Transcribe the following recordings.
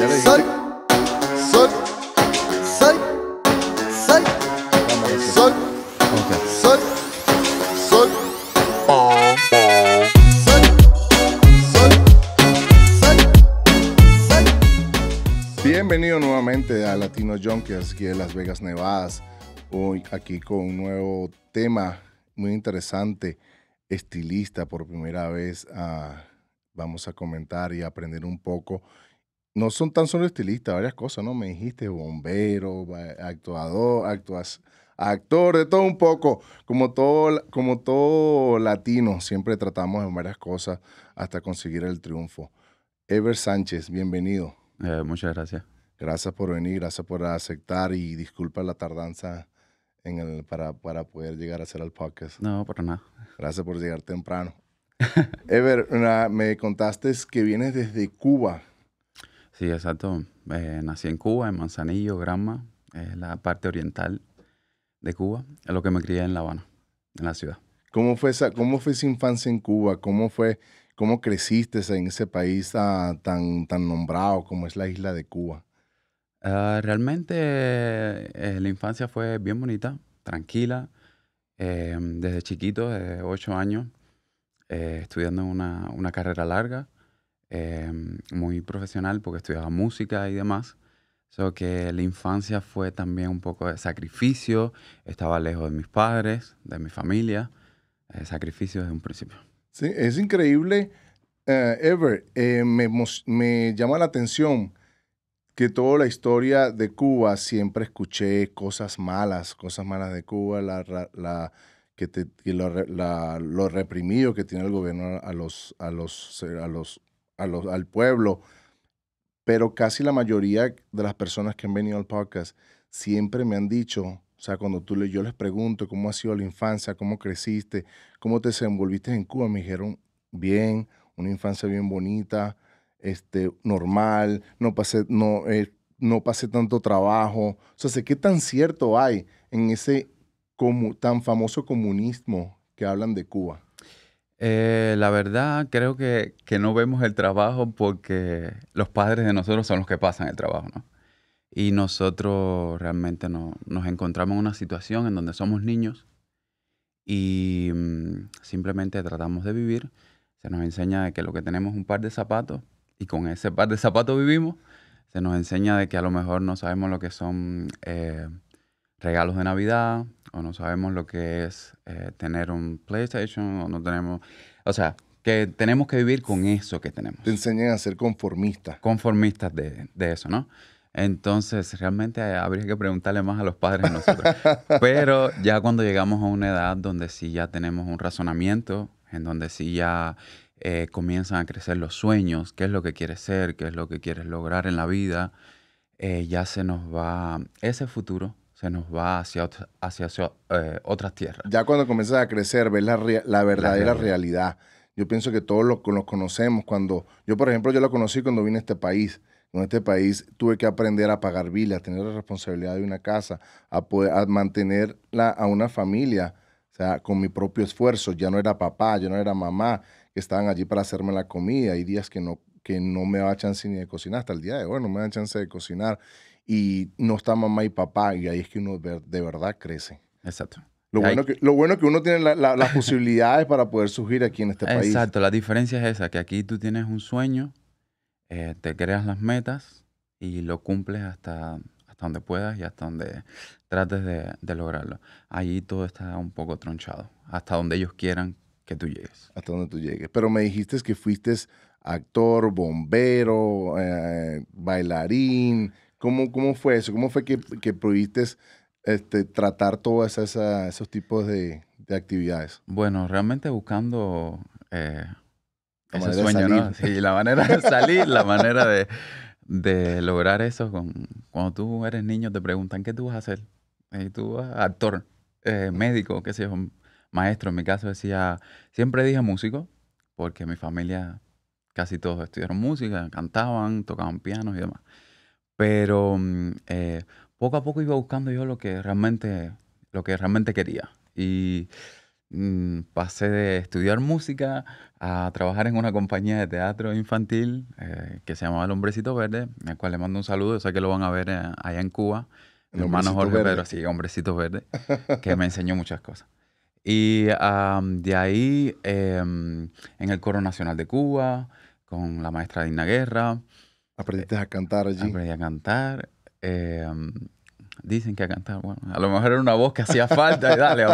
Sol, soy, sol, sol, sol, sol, sol, sol, sol, Bienvenido nuevamente a Latino Junkers aquí de Las Vegas, Nevada. Hoy aquí con un nuevo tema muy interesante, estilista por primera vez. Ah, vamos a comentar y aprender un poco no son tan solo estilistas, varias cosas, ¿no? Me dijiste bombero, actuador, actor, de todo un poco. Como todo, como todo latino, siempre tratamos de varias cosas hasta conseguir el triunfo. Ever Sánchez, bienvenido. Eh, muchas gracias. Gracias por venir, gracias por aceptar y disculpa la tardanza en el, para, para poder llegar a hacer el podcast. No, para nada. Gracias por llegar temprano. Ever, me contaste que vienes desde Cuba. Sí, exacto. Eh, nací en Cuba, en Manzanillo, Granma, es la parte oriental de Cuba. Es lo que me crié en La Habana, en la ciudad. ¿Cómo fue esa, cómo fue infancia en Cuba? ¿Cómo fue, cómo creciste en ese país tan, tan nombrado como es la isla de Cuba? Ah, realmente eh, la infancia fue bien bonita, tranquila. Eh, desde chiquito, de 8 años, estudiando una, una, carrera larga. Em, muy profesional porque estudiaba música y demás. So que la infancia fue también un poco de sacrificio, estaba lejos de mis padres, de mi familia, eh, sacrificio desde un principio. Sí, es increíble, eh, Ever, eh, me, me, llama la atención que toda la historia de Cuba siempre escuché cosas malas, cosas malas de Cuba, la, la que, te, lo, la, lo, reprimido que tiene el gobierno a los, a los, a los al pueblo, pero casi la mayoría de las personas que han venido al podcast siempre me han dicho, o sea, cuando tú le, yo les pregunto cómo ha sido la infancia, cómo creciste, cómo te desenvolviste en Cuba, me dijeron, bien, una infancia bien bonita, este, normal, no pasé, no, eh, no pasé tanto trabajo. O sea, sé qué tan cierto hay en ese como, tan famoso comunismo que hablan de Cuba. Eh, la verdad, creo que, no vemos el trabajo porque los padres de nosotros son los que pasan el trabajo, ¿no? Y nosotros realmente nos encontramos en una situación en donde somos niños y mm, simplemente tratamos de vivir. Se nos enseña de que lo que tenemos es un par de zapatos y con ese par de zapatos vivimos. Se nos enseña de que a lo mejor no sabemos lo que son eh, regalos de Navidad, o no sabemos lo que es eh, tener un PlayStation o no tenemos, o sea, que tenemos que vivir con eso que tenemos. Te enseñan a ser conformistas. Conformistas de, de eso, ¿no? Entonces, realmente eh, habría que preguntarle más a los padres a nosotros. Pero ya cuando llegamos a una edad donde sí ya tenemos un razonamiento, en donde sí ya eh, comienzan a crecer los sueños, qué es lo que quieres ser, qué es lo que quieres lograr en la vida, ya se nos va ese futuro se nos va hacia, hacia, otras eh, tierras. Ya cuando comienzas a crecer, ves la, la verdadera realidad. Yo pienso que todos los conocemos. Cuando yo, por ejemplo, yo lo conocí cuando vine a este país. En este país tuve que aprender a pagar vilas, a tener la responsabilidad de una casa, a, poder, mantener a una familia, o sea, con mi propio esfuerzo. Ya no era papá, ya no era mamá, que estaban allí para hacerme la comida. Hay días que no, que no me da chance ni de cocinar, hasta el día de hoy no me dan chance de cocinar y no está mamá y papá, y ahí es que uno de verdad crece. Exacto. Lo bueno, que, lo bueno que uno tiene las posibilidades para poder surgir aquí en este país. Exacto, la diferencia es esa, que aquí tú tienes un sueño, eh, te creas las metas y lo cumples hasta, hasta donde puedas y hasta donde trates de, lograrlo. Allí todo está un poco tronchado, hasta donde ellos quieran que tú llegues. Hasta donde tú llegues. Pero me dijiste que fuiste actor, bombero, eh, bailarín. ¿Cómo, cómo fue eso? ¿Cómo fue que, que este, tratar todos esos tipos de, de, actividades? Bueno, realmente buscando eh, ese sueño, ¿no? Sí, la manera de salir, la manera de, de lograr eso. Con, cuando tú eres niño te preguntan, ¿qué tú vas a hacer? Y tú actor, eh, médico, qué sé yo, maestro. En mi caso decía, siempre dije músico, porque mi familia casi todos estudiaron música, cantaban, tocaban pianos y demás. Pero mm, eh, poco a poco iba buscando yo lo que realmente, lo que realmente quería. Y mm, pasé de estudiar música a trabajar en una compañía de teatro infantil eh, que se llamaba El Hombrecito Verde, al cual le mando un saludo. Yo sé que lo van a ver eh, allá en Cuba. Mi hermano Jorge verde. Pedro, sí, Hombrecito Verde, que me enseñó muchas cosas. Y de ahí em, en el Coro Nacional de Cuba, con la maestra Dina Guerra. Aprendiste a cantar allí. Aprendí a cantar. Em, dicen que a cantar, bueno, a lo mejor era una voz que hacía falta y dale,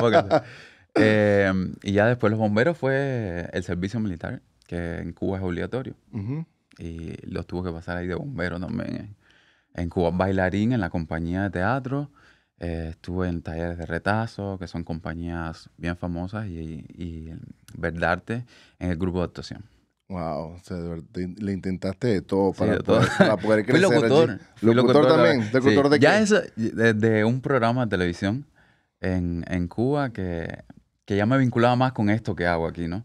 em, y ya después los bomberos fue el servicio militar, que en Cuba es obligatorio. Y los tuvo que pasar ahí de bombero también. Eh. En Cuba bailarín en la compañía de teatro. Eh, estuve en talleres de retazo, que son compañías bien famosas, y, y, y en el grupo de actuación. Wow, le intentaste de todo para, poder, crecer. locutor. locutor, también. qué? Ya eso, de, un programa de televisión en, Cuba que, ya me vinculaba más con esto que hago aquí, ¿no?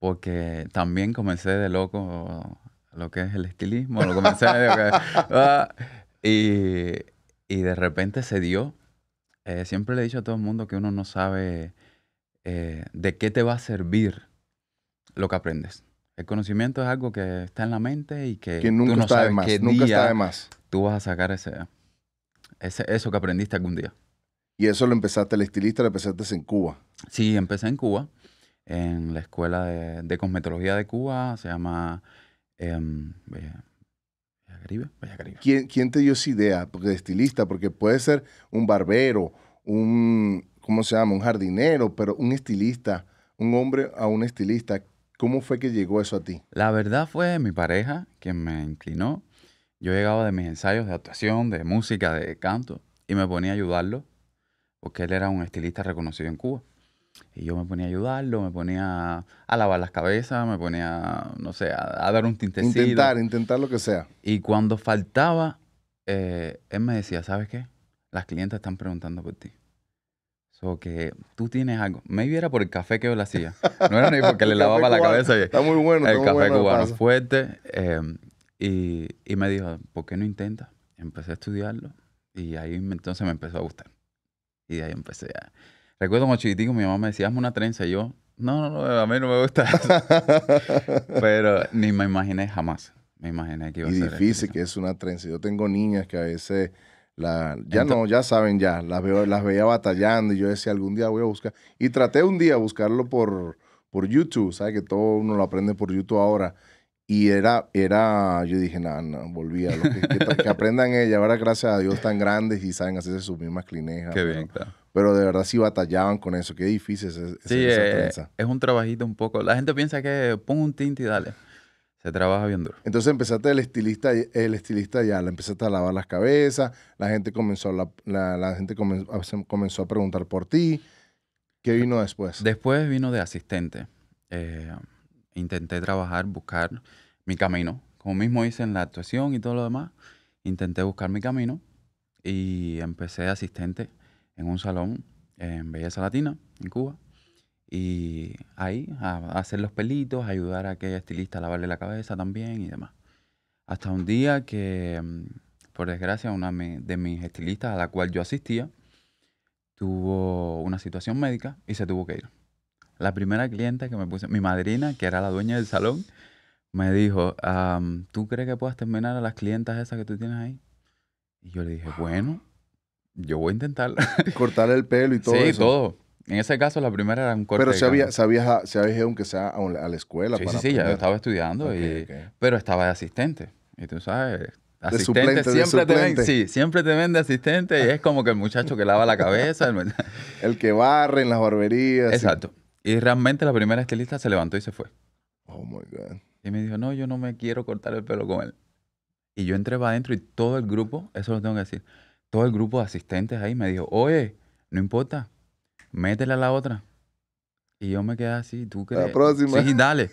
Porque también comencé de loco lo que es el estilismo, ah, y, de repente se dio. Eh, siempre le he dicho a todo el mundo que uno no sabe eh, de qué te va a servir lo que aprendes. El conocimiento es algo que está en la mente y que, nunca está de más, Tú vas a sacar ese, eso que aprendiste algún día. Y eso lo empezaste, el estilista lo empezaste en Cuba. Sí, empecé en Cuba, en la escuela de, cosmetología de Cuba, se llama eh, ¿Quién, te dio esa idea de estilista? Porque puede ser un barbero, un, ¿cómo se llama? Un jardinero, pero un estilista, un hombre a un estilista. ¿Cómo fue que llegó eso a ti? La verdad fue mi pareja quien me inclinó. Yo llegaba de mis ensayos de actuación, de música, de canto, y me ponía a ayudarlo, porque él era un estilista reconocido en Cuba. Y yo me ponía a ayudarlo, me ponía a lavar las cabezas, me ponía, no sé, a, dar un tintecito. Intentar, intentar lo que sea. Y cuando faltaba, eh, él me decía, ¿sabes qué? Las clientes están preguntando por ti. Porque que tú tienes algo. Maybe era por el café que yo le hacía. No era ni porque le lavaba la cabeza. Está muy bueno. El café cubano fuerte. Em, y, me dijo, ¿por qué no intentas? Empecé a estudiarlo y ahí entonces me empezó a gustar. Y ahí empecé a... Recuerdo como chiquitico mi mamá me decía, hazme una trenza. Y yo, no, no, a mí no me gusta eso. Pero ni me imaginé jamás. Me imaginé que iba a ser. Y difícil que es una trenza. Yo tengo niñas que a veces la, ya no, ya saben, ya. Las, veo, las veía batallando y yo decía, algún día voy a buscar. Y traté un día buscarlo por, por YouTube, ¿sabes? Que todo uno lo aprende por YouTube ahora. Y era, era yo dije, nada, no, a Lo que, aprendan ella. Ahora, gracias a Dios, tan grandes y saben hacerse sus mismas clinejas. Qué bien, claro. Pero de verdad sí batallaban con eso. Qué difícil es, es sí, esa eh, es un trabajito un poco. La gente piensa que pon un tinte y dale. Se trabaja bien duro. Entonces empezaste el estilista, el estilista ya, le empezaste a lavar las cabezas, la gente comenzó, la, la, gente comenzó, a preguntar por ti. ¿Qué vino después? Después vino de asistente. Eh, intenté trabajar, buscar mi camino. Como mismo hice en la actuación y todo lo demás, intenté buscar mi camino y empecé de asistente en un salón en Belleza Latina, en Cuba. Y ahí, a hacer los pelitos, ayudar a aquella estilista a lavarle la cabeza también y demás. Hasta un día que, mm, por desgracia, una de mis estilistas a la cual yo asistía tuvo una situación médica y se tuvo que ir. La primera cliente que me puse, mi madrina, que era la dueña del salón, me dijo, ¿tú crees que puedas terminar a las clientas esas que tú tienes ahí? Y yo le dije, bueno, yo voy a intentar. Cortar el pelo y todo. Sí, todo. En ese caso, la primera era un corte. Pero se había, se aunque sea a, la escuela. Sí, sí, sí, ya yo estaba estudiando, y, pero estaba de asistente. Y tú sabes, asistente siempre te ven, sí, siempre te ven de asistente y es como que el muchacho que lava la cabeza. El, que barre en las barberías. Exacto. Y... realmente la primera estilista se levantó y se fue. Oh my God. Y me dijo, no, yo no me quiero cortar el pelo con él. Y yo entré para adentro y todo el grupo, eso lo tengo que decir, todo el grupo de asistentes ahí me dijo, oye, no importa, Métele a la otra. Y yo me quedé así, tú La próxima. Sí, dale.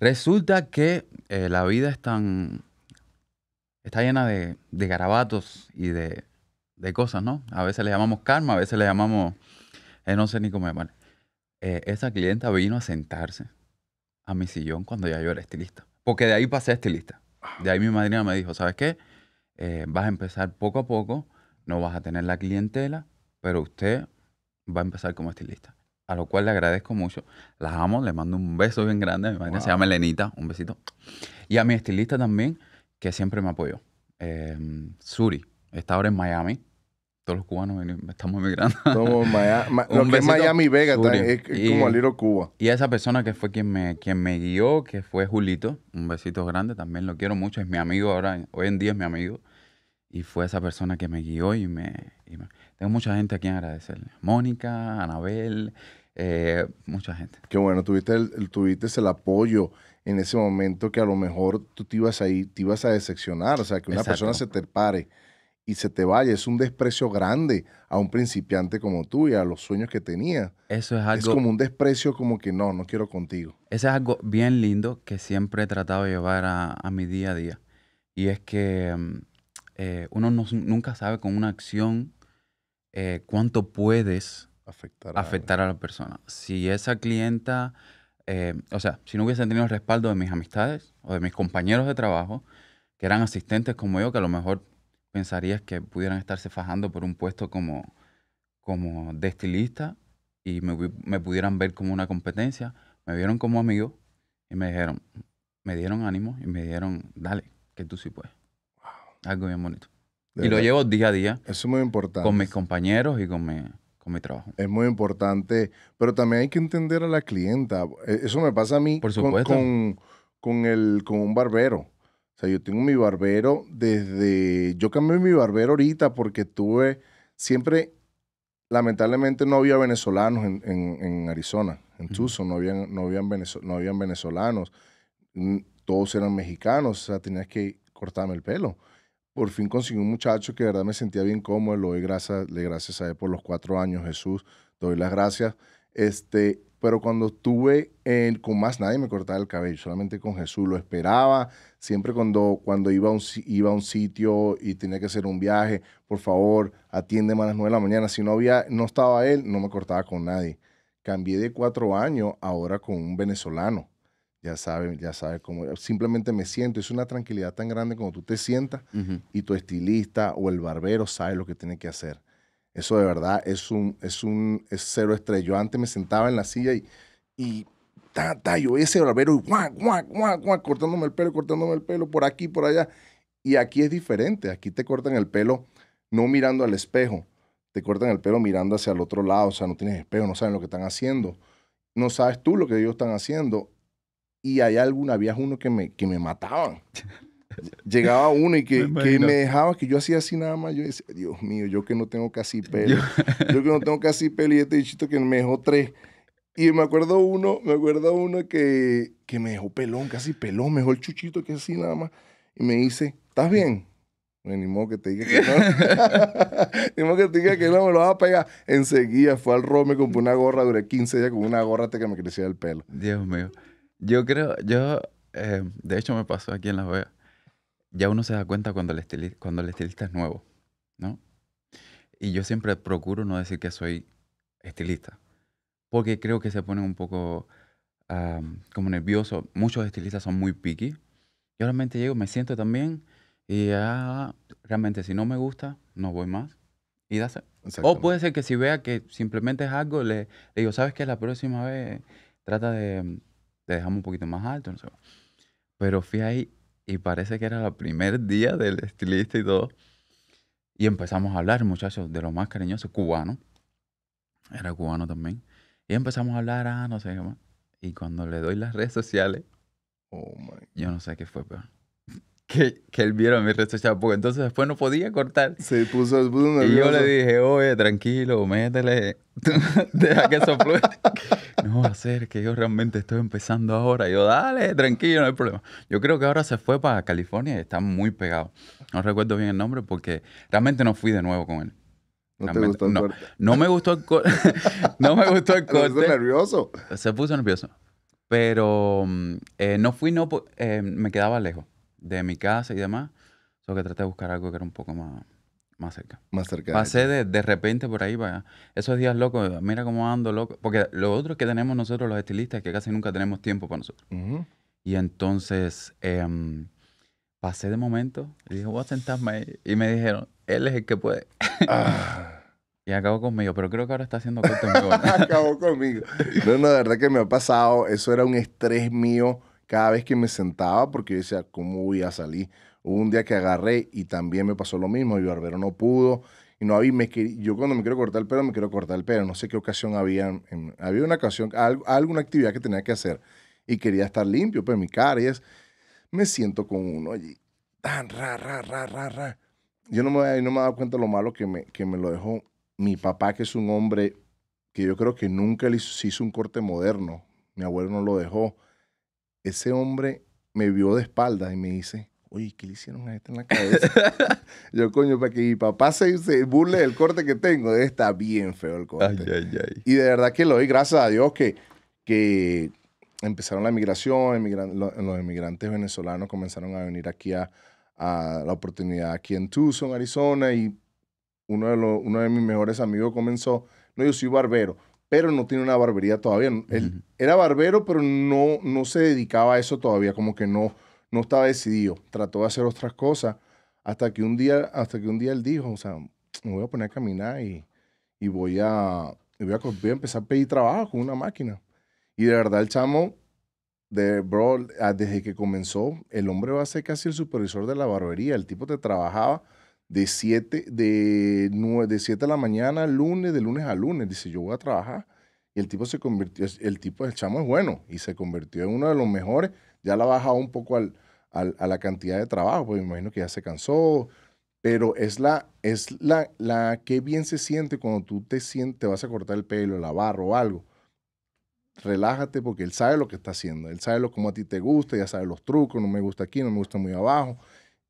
Resulta que eh, la vida es tan. está llena de, garabatos y de, cosas, ¿no? A veces le llamamos karma, a veces le llamamos. Eh, no sé ni cómo eh, esa clienta vino a sentarse a mi sillón cuando ya yo era estilista. Porque de ahí pasé a estilista. De ahí mi madrina me dijo, ¿sabes qué? vas a empezar poco a poco, no vas a tener la clientela, pero usted va a empezar como estilista. A lo cual le agradezco mucho. Las amo, le mando un beso bien grande. Mi se llama Elenita, un besito. Y a mi estilista también, que siempre me apoyó. Em, Suri, está ahora en Miami. Todos los cubanos estamos migrando. en Miami. lo que es Miami y Vegas es, como al ir Cuba. Y a esa persona que fue quien me, quien me guió, que fue Julito, un besito grande, también lo quiero mucho. Es mi amigo ahora, hoy en día es mi amigo y fue esa persona que me guió y me, Tengo mucha gente a quien agradecerle. Mónica, Anabel, eh, mucha gente. Qué bueno, tuviste el, tuviste el apoyo en ese momento que a lo mejor tú te ibas ahí, te ibas a decepcionar, o sea, que una persona se te pare y se te vaya, es un desprecio grande a un principiante como tú y a los sueños que tenía. Eso es algo... Es como un desprecio como que no, no quiero contigo. Eso es algo bien lindo que siempre he tratado de llevar a, mi día a día. Y es que... Mm, eh, uno nunca sabe con una acción eh, cuánto puedes afectar a, la persona. Si esa clienta, eh, o sea, si no hubiese tenido el respaldo de mis amistades o de mis compañeros de trabajo, que eran asistentes como yo, que a lo mejor pensarías que pudieran estarse fajando por un puesto como, como de estilista y me, pudieran ver como una competencia, me vieron como amigo y me dijeron, me dieron ánimo y me dieron, dale, que tú sí puedes. Algo bien bonito. y lo llevo día a día. Eso es muy importante. Con mis compañeros y con mi, con mi trabajo. Es muy importante, pero también hay que entender a la clienta. E, eso me pasa a mí Por supuesto. Con, el, con un barbero. O sea, yo tengo mi barbero desde... Yo cambié mi barbero ahorita porque tuve... Siempre, lamentablemente, no había venezolanos en, en, en Arizona, en Tucson. No había no, no habían venezolanos. Todos eran mexicanos. O sea, tenías que cortarme el pelo por fin conseguí un muchacho que de verdad me sentía bien cómodo. Le doy gracias, le gracias a él por los cuatro años, Jesús. doy las gracias. Este, pero cuando estuve en, con más nadie me cortaba el cabello, solamente con Jesús. Lo esperaba. Siempre cuando, cuando iba, a un, iba un sitio y tenía que hacer un viaje, por favor, atiende a las nueve de la mañana. Si no, había, no estaba él, no me cortaba con nadie. Cambié de cuatro años ahora con un venezolano ya sabes, ya sabes cómo. Simplemente me siento. Es una tranquilidad tan grande como tú te sientas y tu estilista o el barbero sabe lo que tiene que hacer. Eso de verdad es un, es un cero estrella. Yo antes me sentaba en la silla y, y ta, yo ese barbero y guac, guac, guac, cortándome el pelo, cortándome el pelo, por aquí, por allá. Y aquí es diferente. Aquí te cortan el pelo no mirando al espejo. Te cortan el pelo mirando hacia el otro lado. O sea, no tienes espejo, no saben lo que están haciendo. No sabes tú lo que ellos están haciendo y hay algunos, había uno que me, que me mataban. Llegaba uno y que me, que me, dejaba, que yo hacía así nada más. Yo decía, Dios mío, yo que no tengo casi pelo. Yo, que no tengo casi pelo y este bichito que me dejó tres. Y me acuerdo uno, me acuerdo uno que, que me dejó pelón, casi pelón, mejor chuchito que así nada más. Y me dice, ¿estás bien? me ni que te diga que no. ni que te diga que no, me lo vas a pegar. Enseguida fue al Rome, compré una gorra, duré 15 días con una gorra hasta que me crecía el pelo. Dios mío. Yo creo, yo, eh, de hecho me pasó aquí en Las Vegas. Ya uno se da cuenta cuando el, estilista, cuando el estilista es nuevo, ¿no? Y yo siempre procuro no decir que soy estilista, porque creo que se ponen un poco como nervioso Muchos estilistas son muy picky. Yo realmente llego, me siento también y ah, realmente si no me gusta, no voy más. Y O puede ser que si vea que simplemente es algo, le, le digo, ¿sabes qué? La próxima vez trata de te dejamos un poquito más alto, no sé. Pero fui ahí y parece que era el primer día del estilista y todo. Y empezamos a hablar, muchachos, de lo más cariñoso, cubano. Era cubano también. Y empezamos a hablar, ah, no sé qué más. Y cuando le doy las redes sociales, oh, my. yo no sé qué fue peor que, que él vieron mi resto social, porque entonces después no podía cortar. Se puso, nervioso. Y yo le dije, oye, tranquilo, métele, deja que sople. no va a ser que yo realmente estoy empezando ahora. yo, dale, tranquilo, no hay problema. Yo creo que ahora se fue para California y está muy pegado. No recuerdo bien el nombre porque realmente no fui de nuevo con él. No, te gustó el me gustó el corte. no me gustó el corte. Se puso nervioso. Se puso nervioso. Pero mm, eh, no fui, no, eh, me quedaba lejos de mi casa y demás. Solo que traté de buscar algo que era un poco más, más cerca. Más cerca. Pasé de, de repente por ahí para Esos días locos, mira cómo ando loco. Porque lo otro que tenemos nosotros los estilistas es que casi nunca tenemos tiempo para nosotros. Y entonces em, pasé de momento y dije, voy a sentarme Y me dijeron, él es el que puede. Ah. y acabó conmigo, pero creo que ahora está haciendo corto en acabó conmigo. No, no, de verdad que me ha pasado. Eso era un estrés mío cada vez que me sentaba porque decía, ¿cómo voy a salir? Hubo un día que agarré y también me pasó lo mismo, y barbero no pudo. Y no había, me, yo cuando me quiero cortar el pelo, me quiero cortar el pelo. No sé qué ocasión había. había una ocasión, alguna actividad que tenía que hacer y quería estar limpio, pero pues, mi cara y es, me siento con uno allí. Tan, ra, ra, ra, ra, ra. Yo no me, no me he dado cuenta lo malo que me, que me lo dejó mi papá, que es un hombre que yo creo que nunca le hizo un corte moderno. Mi abuelo no lo dejó ese hombre me vio de espaldas y me dice, oye, ¿qué le hicieron a este en la cabeza? yo, coño, para que mi papá se, burle del corte que tengo, está bien feo el corte. Y de verdad que lo doy gracias a Dios que, que empezaron la migración, los, emigrantes venezolanos comenzaron a venir aquí a, la oportunidad aquí en Tucson, Arizona, y uno de, los, uno de mis mejores amigos comenzó, no, yo soy barbero pero no tiene una barbería todavía. Él era barbero, pero no, no se dedicaba a eso todavía, como que no, no estaba decidido. Trató de hacer otras cosas hasta que un día, hasta que un día él dijo, o sea, me voy a poner a caminar y, y voy, a, y voy, a, voy a empezar a pedir trabajo con una máquina. Y de verdad el chamo, de, bro, ah, desde que comenzó, el hombre va a ser casi el supervisor de la barbería. El tipo te trabajaba de 7 de, la mañana, lunes, de lunes a lunes. Dice, yo voy a trabajar. Y el tipo se convirtió, el tipo, el chamo es bueno y se convirtió en uno de los mejores. Ya la baja un poco al, a la cantidad de trabajo, pues me imagino que ya se cansó. Pero es la, es la, la que bien se siente cuando tú te sientes, vas a cortar el pelo, la o algo. Relájate porque él sabe lo que está haciendo, él sabe lo, cómo a ti te gusta, ya sabe los trucos, no me gusta aquí, no me gusta muy abajo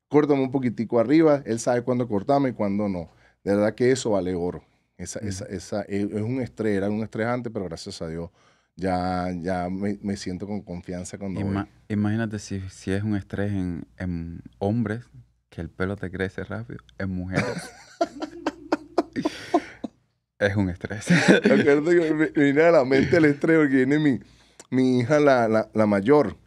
córtame un poquitico arriba, él sabe cuándo cortarme y cuándo no. De verdad que eso vale oro. Esa, esa, esa, e, es un estrés, era un estrés antes, pero gracias a Dios ya, ya me, siento con confianza cuando Imagínate si, es un estrés en, hombres, que el pelo te crece rápido, en mujeres. es un estrés. me, viene a la mente el estrés porque viene mi, mi hija, la, la, la mayor,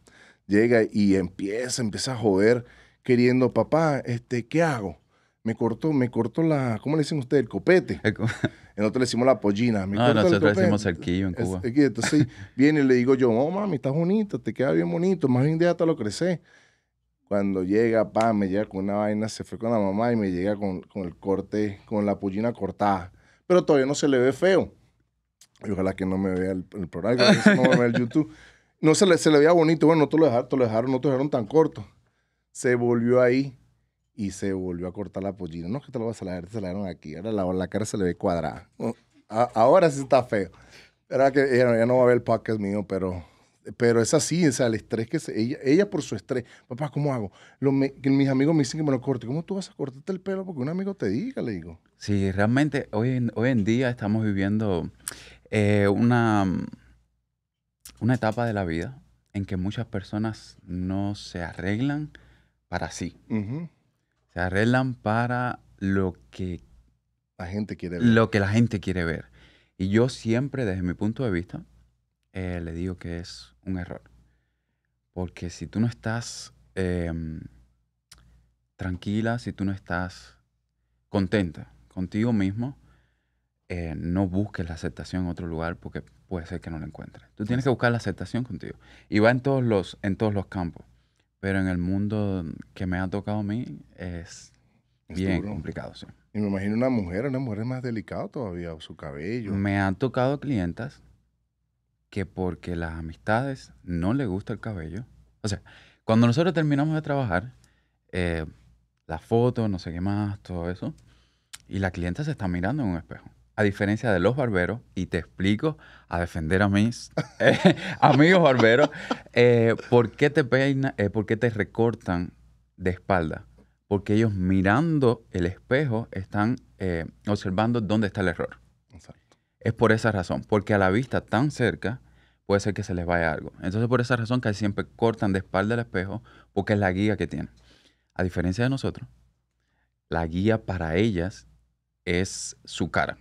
llega y empieza, empieza a joder queriendo, papá, este, ¿qué hago? Me cortó, me cortó la, ¿cómo le dicen ustedes? El copete. Nosotros en le decimos la pollina. no, ah, nosotros le decimos cerquillo en Cuba. entonces viene y le digo yo, oh mami, estás bonito, te queda bien bonito, más bien lo crecé. Cuando llega, pa, me llega con una vaina, se fue con la mamá y me llega con, con el corte, con la pollina cortada. Pero todavía no se le ve feo. Y ojalá que no me vea el, el programa, que no me vea el YouTube. No se le, se le veía bonito, bueno, no te lo dejaron, te lo dejaron, no te lo dejaron tan corto se volvió ahí y se volvió a cortar la pollina. No, que te lo vas a la te la dieron aquí. Ahora la, cara se le ve cuadrada. ahora sí está feo. Era que ella, no va a ver el podcast mío, pero, pero es así, o el estrés que ella, por su estrés, papá, ¿cómo hago? mis amigos me dicen que me lo corte. ¿Cómo tú vas a cortarte el pelo? Porque un amigo te diga, le digo. Sí, realmente hoy en, hoy en día estamos viviendo eh, una, una etapa de la vida en que muchas personas no se arreglan para sí. Se arreglan para lo que la gente quiere ver. Lo que la gente quiere ver. Y yo siempre, desde mi punto de vista, eh, le digo que es un error. Porque si tú no estás em, tranquila, si tú no estás contenta contigo mismo, eh, no busques la aceptación en otro lugar porque puede ser que no la encuentres. Tú tienes que buscar la aceptación contigo. Y va todos los, en todos los campos. Pero en el mundo que me ha tocado a mí es, bien complicado, Y me imagino una mujer, una mujer es más delicada todavía, su cabello. Me han tocado clientas que porque las amistades no le gusta el cabello. O sea, cuando nosotros terminamos de trabajar, eh, las fotos, no sé qué más, todo eso, y la clienta se está mirando en un espejo a diferencia de los barberos, y te explico a defender a mis eh, amigos barberos, eh, por qué te eh, por qué te recortan de espalda. Porque ellos mirando el espejo están observando dónde está el error. Es por esa razón, porque a la vista tan cerca puede ser que se les vaya algo. Entonces por esa razón que siempre cortan de espalda el espejo porque es la guía que tienen. A diferencia de nosotros, la guía para ellas es su cara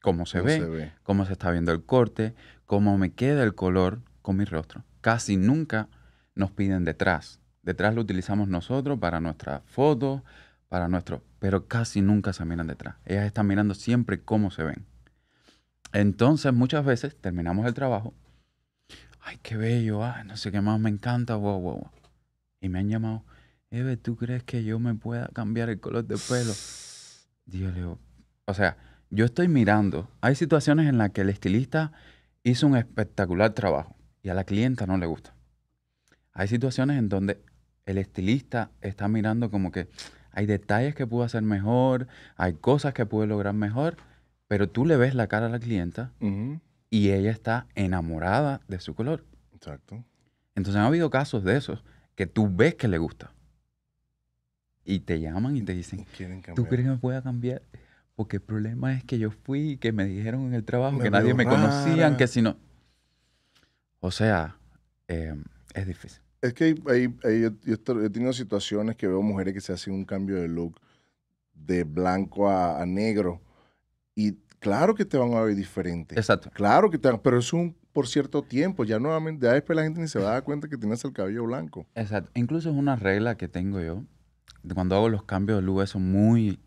cómo se, ve, cómo se está viendo el corte, cómo me queda el color con mi rostro. Casi nunca nos piden detrás. Detrás lo utilizamos nosotros para nuestras fotos, para nuestro, pero casi nunca se miran detrás. Ellas están mirando siempre cómo se ven. Entonces, muchas veces terminamos el trabajo. Ay, qué bello, ay, no sé qué más, me encanta, wow, wow, Y me han llamado, Eve, ¿tú crees que yo me pueda cambiar el color de pelo? Dios, le digo, o sea, yo estoy mirando, hay situaciones en las que el estilista hizo un espectacular trabajo y a la clienta no le gusta. Hay situaciones en donde el estilista está mirando como que hay detalles que pudo hacer mejor, hay cosas que pude lograr mejor, pero tú le ves la cara a la clienta y ella está enamorada de su color. Exacto. Entonces han habido casos de esos que tú ves que le gusta. Y te llaman y te dicen, ¿tú crees que me pueda cambiar? Porque el problema es que yo fui, que me dijeron en el trabajo que nadie me conocía, que si no. O sea, em, es difícil. Es que hay, hay, yo, he tenido situaciones que veo mujeres que se hacen un cambio de look de blanco a, negro y claro que te van a ver diferente. Exacto. Claro que te van, pero es un por cierto tiempo, ya nuevamente, después la gente ni se va a dar cuenta que tienes el cabello blanco. Exacto. Incluso es una regla que tengo yo. Cuando hago los cambios de look, eso muy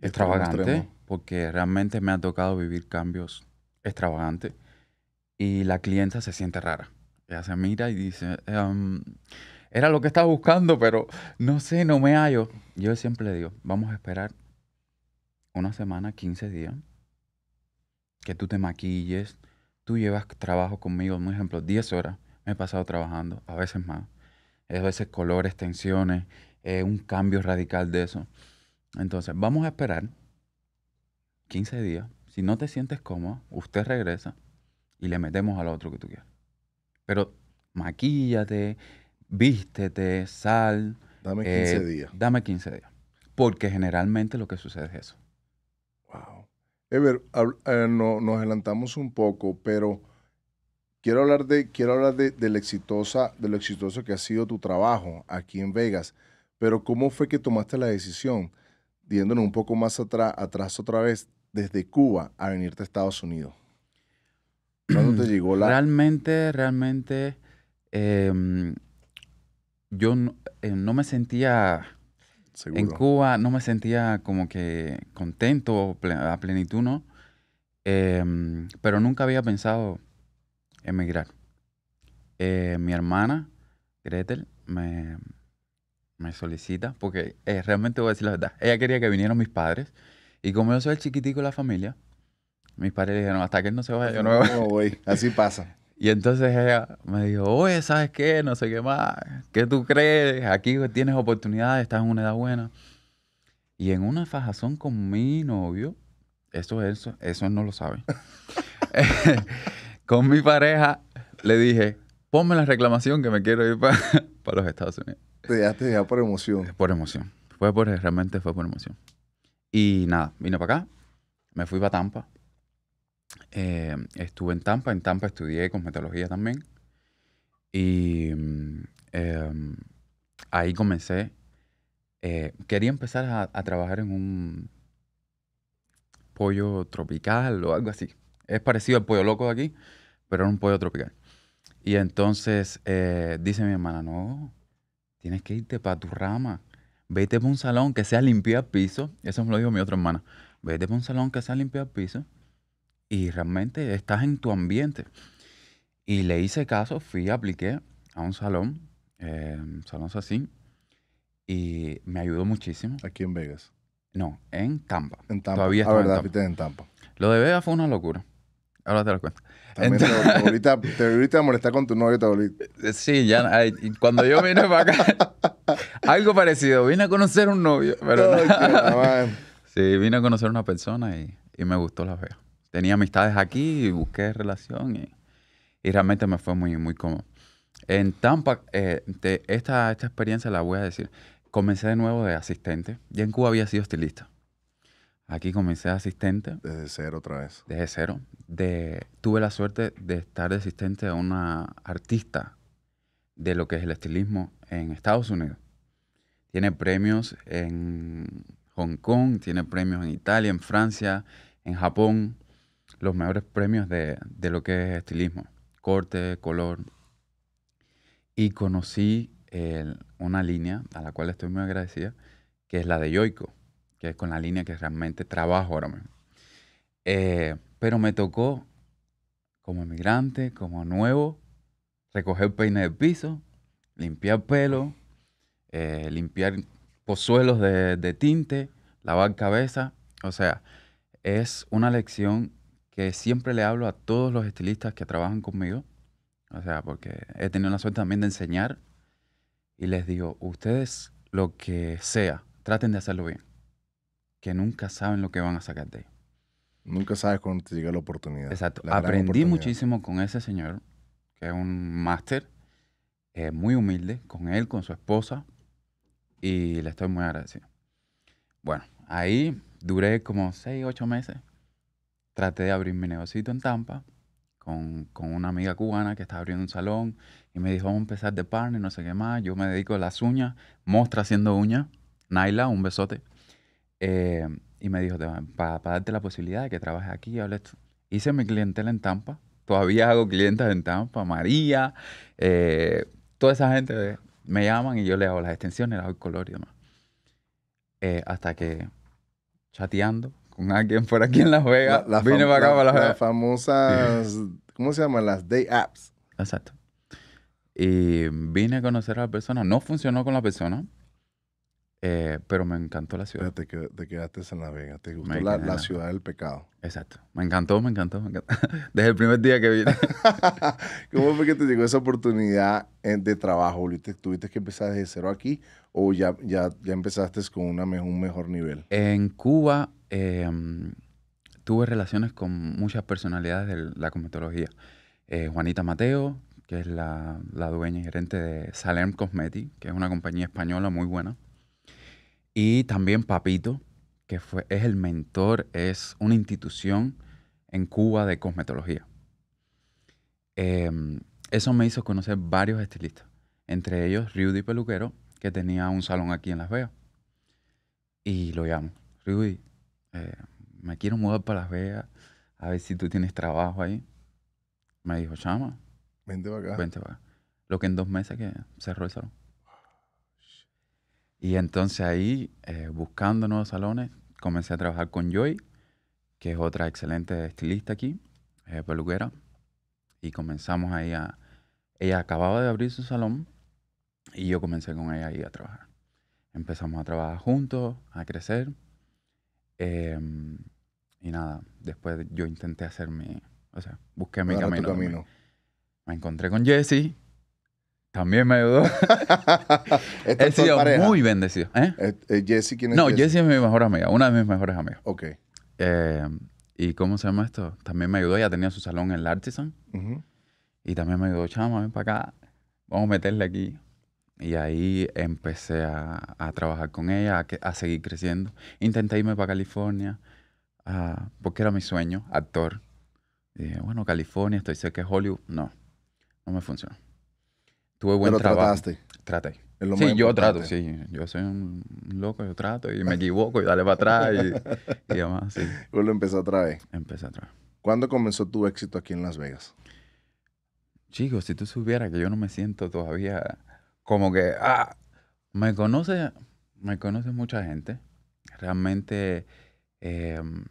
extravagante, porque realmente me ha tocado vivir cambios extravagantes y la clienta se siente rara. Ella se mira y dice, em, era lo que estaba buscando, pero no sé, no me hallo. Yo siempre le digo, vamos a esperar una semana, 15 días, que tú te maquilles, tú llevas trabajo conmigo, por ejemplo, 10 horas me he pasado trabajando, a veces más, a veces colores, tensiones, eh, un cambio radical de eso. Entonces, vamos a esperar 15 días. Si no te sientes cómodo, usted regresa y le metemos al otro que tú quieras. Pero maquíllate, vístete, sal. Dame 15 eh, días. Dame 15 días. Porque generalmente lo que sucede es eso. Wow. Ever, eh, no, nos adelantamos un poco, pero quiero hablar de, quiero hablar de, la exitosa, de lo exitoso que ha sido tu trabajo aquí en Vegas. Pero, ¿cómo fue que tomaste la decisión? yéndonos un poco más atrás, atrás otra vez, desde Cuba a venirte a Estados Unidos? ¿Cuándo te llegó la...? Realmente, realmente, em, yo eh, no, me sentía... Seguro. En Cuba no me sentía como que contento a plenitud, ¿no? Em, pero nunca había pensado emigrar. Eh, mi hermana, Gretel, me, me solicita, porque eh, realmente voy a decir la verdad. Ella quería que vinieran mis padres, y como yo soy el chiquitico de la familia, mis padres dijeron, hasta que él no se vaya, yo no, voy. Así pasa. Y entonces ella me dijo, oye, ¿sabes qué? No sé qué más. ¿Qué tú crees? Aquí tienes oportunidades, estás en una edad buena. Y en una fajazón con mi novio, eso, eso, eso no lo sabe. con mi pareja le dije, ponme la reclamación que me quiero ir para para los Estados Unidos. Te dejaste por emoción. Eh, por emoción. Fue por, realmente fue por emoción. Y nada, vine para acá, me fui para Tampa. Eh, estuve en Tampa, en Tampa estudié cosmetología también. Y mm, em, ahí comencé. Eh, quería empezar a, a trabajar en un pollo tropical o algo así. Es parecido al pollo loco de aquí, pero era un pollo tropical. Y entonces eh, dice mi hermana, no, tienes que irte para tu rama. Vete para un salón que sea limpio al piso. Eso me lo dijo mi otra hermana. Vete para un salón que sea limpio al piso. Y realmente estás en tu ambiente. Y le hice caso, fui, apliqué a un salón, eh, un salón así. Y me ayudó muchísimo. ¿Aquí en Vegas? No, en Tampa. En Tampa. Todavía ah, en Tampa. Lo de Vegas fue una locura ahora te lo cuento. ahorita, te a molestar con tu novio, te eh, Sí, ya, cuando yo vine para acá, algo parecido, vine a conocer un novio, pero no, Sí, vine a conocer una persona y, me gustó la fea. Tenía amistades aquí y busqué relación y, realmente me fue muy, muy cómodo. En Tampa, eh, esta, esta experiencia la voy a decir. Comencé de nuevo de asistente. Ya en Cuba había sido estilista. Aquí comencé de asistente. Desde cero otra vez. Desde cero tuve la suerte de estar asistente a una artista de lo que es el estilismo en Estados Unidos. Tiene premios en Hong Kong, tiene premios en Italia, en Francia, en Japón, los mejores premios de, de lo que es estilismo, corte, color. Y conocí una línea a la cual estoy muy agradecida, que es la de Yoico, que es con la línea que realmente trabajo ahora mismo. Eh, pero me tocó, como emigrante, como nuevo, recoger peines de piso, limpiar pelo, eh, limpiar pozuelos de, de tinte, lavar cabeza. O sea, es una lección que siempre le hablo a todos los estilistas que trabajan conmigo. O sea, porque he tenido la suerte también de enseñar y les digo, ustedes lo que sea, traten de hacerlo bien, que nunca saben lo que van a sacar de ellos. Nunca sabes cuándo te llega la oportunidad. Exacto. Aprendí muchísimo con ese señor, que es un máster, eh, muy humilde, con él, con su esposa, y le estoy muy agradecido. Bueno, ahí duré como seis, ocho meses. Traté de abrir mi negocito en Tampa con, con una amiga cubana que estaba abriendo un salón y me dijo, vamos a empezar de partner, no sé qué más. Yo me dedico a las uñas, mostra haciendo uñas. Naila, un besote. Eh, y me dijo, para darte la posibilidad de que trabajes aquí, hables tú. Hice mi clientela en Tampa, todavía hago clientes en Tampa, María, eh, toda esa gente me llaman y yo le hago las extensiones, les hago el color y demás. Eh, hasta que chateando con alguien por aquí en Las Vegas, la, juega vine para acá para Las Las famosas, ¿cómo se llaman? Las day apps. Exacto. Y vine a conocer a la persona, no funcionó con la persona, eh, pero me encantó la ciudad. Te, quedaste en La Vega, te gustó la, ciudad del pecado. Exacto. Me encantó, me encantó, Desde el primer día que vine. ¿Cómo fue que te llegó esa oportunidad eh, de trabajo? ¿Tuviste que empezar desde cero aquí o ya, ya, ya empezaste con un mejor nivel? En Cuba em, tuve relaciones con muchas personalidades de la cosmetología. Eh, Juanita Mateo, que es la, la dueña y gerente de Salem Cosmetic que es una compañía española muy buena. Y también Papito, que fue, es el mentor, es una institución en Cuba de cosmetología. Em, eso me hizo conocer varios estilistas, entre ellos Rudy Peluquero, que tenía un salón aquí en Las Vegas. Y lo llamo, Rudy, eh, me quiero mudar para Las Vegas, a ver si tú tienes trabajo ahí. Me dijo, chama. Vente para acá. Vente para Lo que en dos meses que cerró el salón. Y entonces ahí, eh, buscando nuevos salones, comencé a trabajar con Joy, que es otra excelente estilista aquí, eh, peluquera. Y comenzamos ahí a... Ella acababa de abrir su salón y yo comencé con ella ahí a trabajar. Empezamos a trabajar juntos, a crecer. Em, y nada, después yo intenté hacer mi... O sea, busqué mi camino. camino. Me encontré con Jesse, también me ayudó. He sido muy bendecido. ¿eh? Eh, eh, no, Jesse? es mi mejor amiga, una de mis mejores amigas. Ok. ¿Y cómo se llama esto? También me ayudó. Ella tenía su salón en el Artisan. Y también me ayudó, chama, ven para acá. Vamos a meterle aquí. Y ahí empecé a, trabajar con ella, a, a, seguir creciendo. Intenté irme para California, ah, porque era mi sueño, actor. Y dije, bueno, California, estoy cerca de Hollywood. No, no me funcionó. Tuve buen trabajo. trataste. Traté. sí, yo trato, sí. Yo soy un loco, yo trato y me equivoco y dale para atrás y, demás, sí. lo empezó otra vez. Empecé otra vez. ¿Cuándo comenzó tu éxito aquí en Las Vegas? Chicos, si tú supieras que yo no me siento todavía como que, ah, me conoce, me conoce mucha gente. Realmente em,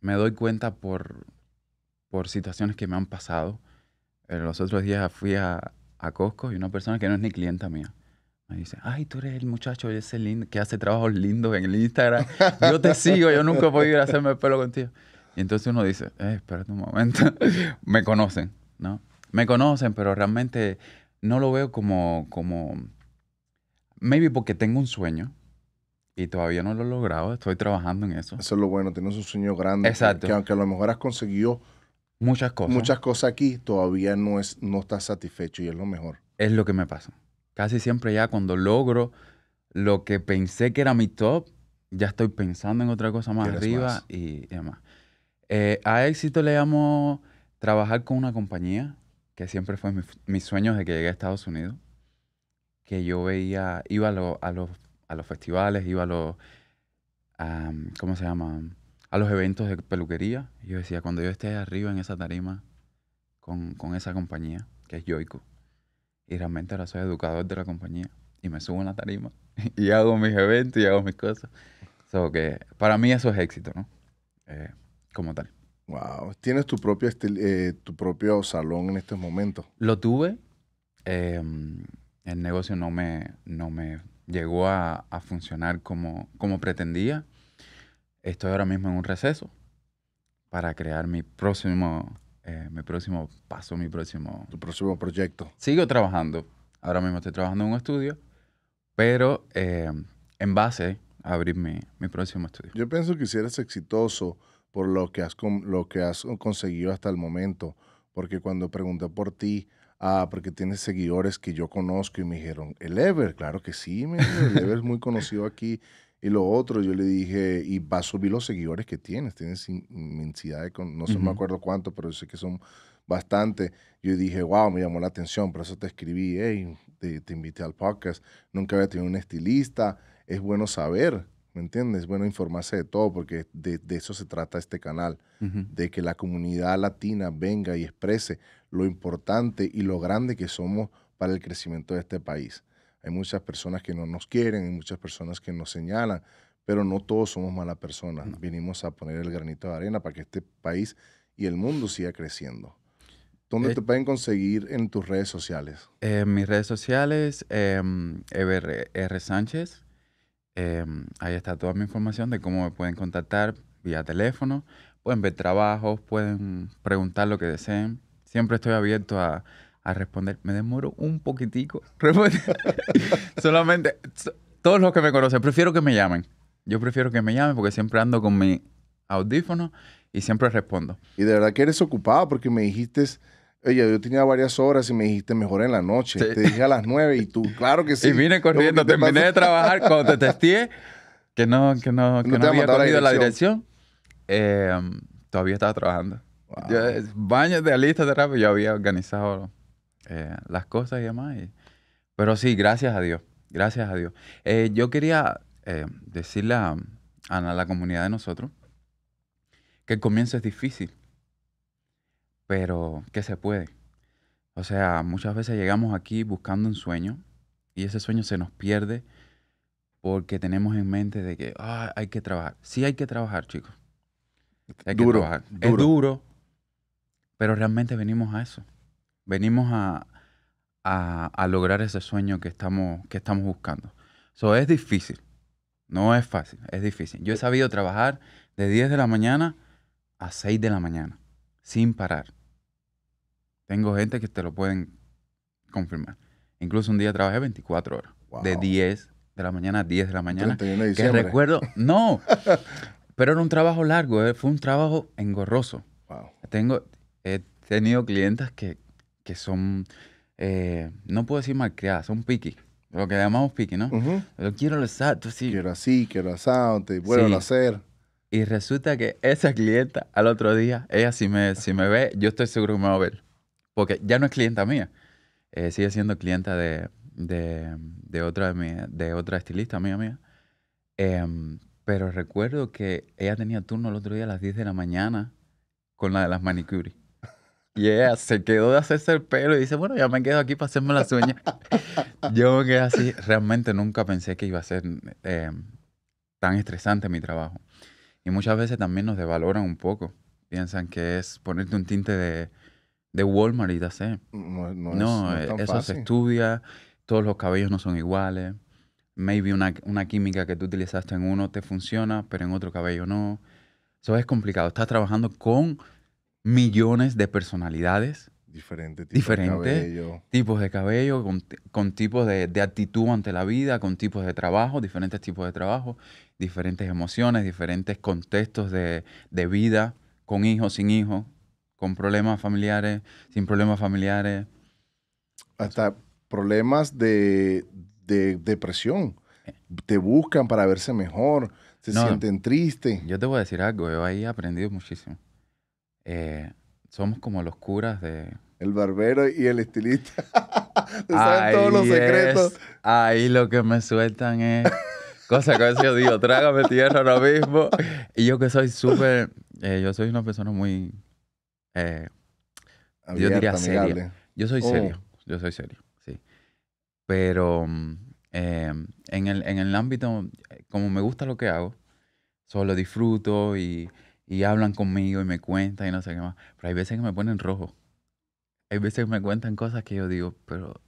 me doy cuenta por, situaciones que me han pasado. en los otros días fui a, a Costco y una persona que no es ni clienta mía me dice, ay, tú eres el muchacho ese lindo, que hace trabajos lindos en el Instagram. Yo te sigo, yo nunca he podido ir a hacerme el pelo contigo. Y entonces uno dice, eh, espérate un momento, me conocen, ¿no? Me conocen, pero realmente no lo veo como, como, maybe porque tengo un sueño y todavía no lo he logrado, estoy trabajando en eso. Eso es lo bueno, tienes un sueño grande. Exacto. que aunque a lo mejor has conseguido muchas cosas. Muchas cosas aquí todavía no, es, no está satisfecho y es lo mejor. Es lo que me pasa. Casi siempre ya cuando logro lo que pensé que era mi top, ya estoy pensando en otra cosa más arriba Y, demás. Eh, a éxito le llamo trabajar con una compañía, que siempre fue mi, mis sueños de que llegué a Estados Unidos, que yo veía, iba a, los, a los festivales, iba a los, ¿cómo se llama? a los eventos de peluquería. yo decía, cuando yo esté arriba en esa tarima con, esa compañía, que es Yoico, y realmente ahora soy educador de la compañía, y me subo en la tarima, y hago mis eventos y hago mis cosas. que para mí eso es éxito, ¿no? Eh, como tal. Wow. ¿Tienes tu propio, eh, tu propio salón en estos momentos? Lo tuve. Em, el negocio no me, no me llegó a, funcionar como, como pretendía. Estoy ahora mismo en un receso para crear mi próximo, eh, mi próximo paso, mi próximo... Tu próximo proyecto. Sigo trabajando. Ahora mismo estoy trabajando en un estudio, pero eh, en base a abrir mi, mi, próximo estudio. Yo pienso que si eres exitoso por lo que has, lo que has conseguido hasta el momento, porque cuando pregunté por ti, ah, porque tienes seguidores que yo conozco y me dijeron, el Ever, claro que sí, el Ever es muy conocido aquí y lo otro, yo le dije, y va a subir los seguidores que tienes, tienes inmensidad, de no sé, me acuerdo cuánto, pero yo sé que son bastante. Yo dije, wow, me llamó la atención, por eso te escribí, te, invité al podcast, nunca había tenido un estilista, es bueno saber, ¿me entiendes? Es bueno informarse de todo, porque de, eso se trata este canal, de que la comunidad latina venga y exprese lo importante y lo grande que somos para el crecimiento de este país. Hay muchas personas que no nos quieren, hay muchas personas que nos señalan, pero no todos somos malas personas. Vinimos a poner el granito de arena para que este país y el mundo siga creciendo. ¿Dónde eh, te pueden conseguir en tus redes sociales? En eh, mis redes sociales, eh, R. Sánchez. Em, ahí está toda mi información de cómo me pueden contactar vía teléfono. Pueden ver trabajos, pueden preguntar lo que deseen. Siempre estoy abierto a, a responder. Me demoro un poquitico. Solamente, todos los que me conocen, prefiero que me llamen. Yo prefiero que me llamen porque siempre ando con mi audífono y siempre respondo. Y de verdad que eres ocupado porque me dijiste, oye, yo tenía varias horas y me dijiste mejor en la noche. Te dije a las nueve y tú, claro que sí. Y vine corriendo, terminé de trabajar cuando te testé que no, que no, que no, había corrido la dirección. Em, todavía estaba trabajando. Wow. Eh, baños de lista de rap, yo había organizado eh, las cosas y demás. pero sí, gracias a Dios, gracias a Dios. Eh, yo quería eh, decirle a, la comunidad de nosotros que el comienzo es difícil, pero que se puede. O sea, muchas veces llegamos aquí buscando un sueño y ese sueño se nos pierde porque tenemos en mente de que ah, hay que trabajar. Sí hay que trabajar, chicos. Hay que trabajar. Es duro, pero realmente venimos a eso venimos a, lograr ese sueño que estamos, que estamos buscando. Eso es difícil, no es fácil, es difícil. Yo he sabido trabajar de 10 de la mañana a 6 de la mañana, sin parar. Tengo gente que te lo pueden confirmar. Incluso un día trabajé 24 horas, de 10 de la mañana a 10 de la mañana. que recuerdo, no, pero era un trabajo largo, eh, fue un trabajo engorroso. Tengo, he tenido clientes que que son, eh, no puedo decir malcriadas, son piqui. Lo que llamamos piqui, ¿no? quiero exacto, sí. Quiero así, quiero asado, te vuelvo a hacer. Y resulta que esa clienta al otro día, ella si me, si me ve, yo estoy seguro que me va a ver. Porque ya no es clienta mía. Eh, sigue siendo clienta de, otra, de, otra estilista mía mía. Em, pero recuerdo que ella tenía turno el otro día a las 10 de la mañana con la de las manicuris. Yeah, se quedó de hacerse el pelo y dice, bueno, ya me quedo aquí para hacerme las uñas. Yo que así. Realmente nunca pensé que iba a ser em, tan estresante mi trabajo. Y muchas veces también nos devaloran un poco. Piensan que es ponerte un tinte de, de Walmart y te hace. No, no eh, eso se estudia, todos los cabellos no son iguales. Maybe una, una química que tú utilizaste en uno te funciona, pero en otro cabello no. Eso es complicado. Estás trabajando con millones de personalidades. diferentes diferentes tipos de cabello, con, tipos de, actitud ante la vida, con tipos de trabajo, diferentes tipos de trabajo, diferentes emociones, diferentes contextos de, vida, con hijos, sin hijos, con problemas familiares, sin problemas familiares. Hasta problemas de, depresión. Eh. Te buscan para verse mejor, se sienten tristes. Yo te voy a decir algo, yo ahí he aprendido muchísimo. Eh, somos como los curas de... El barbero y el estilista. saben todos los secretos. ahí lo que me sueltan es... Cosa que yo digo, trágame tierra ahora mismo. Y yo que soy súper... Eh, yo soy una persona muy... Eh, yo diría seria. Yo soy oh. serio. Yo soy serio, sí. Pero em, en, el, en el ámbito... Como me gusta lo que hago, solo disfruto y y hablan conmigo y me cuentan y no sé qué más. Pero hay veces que me ponen rojo. Hay veces que me cuentan cosas que yo digo, pero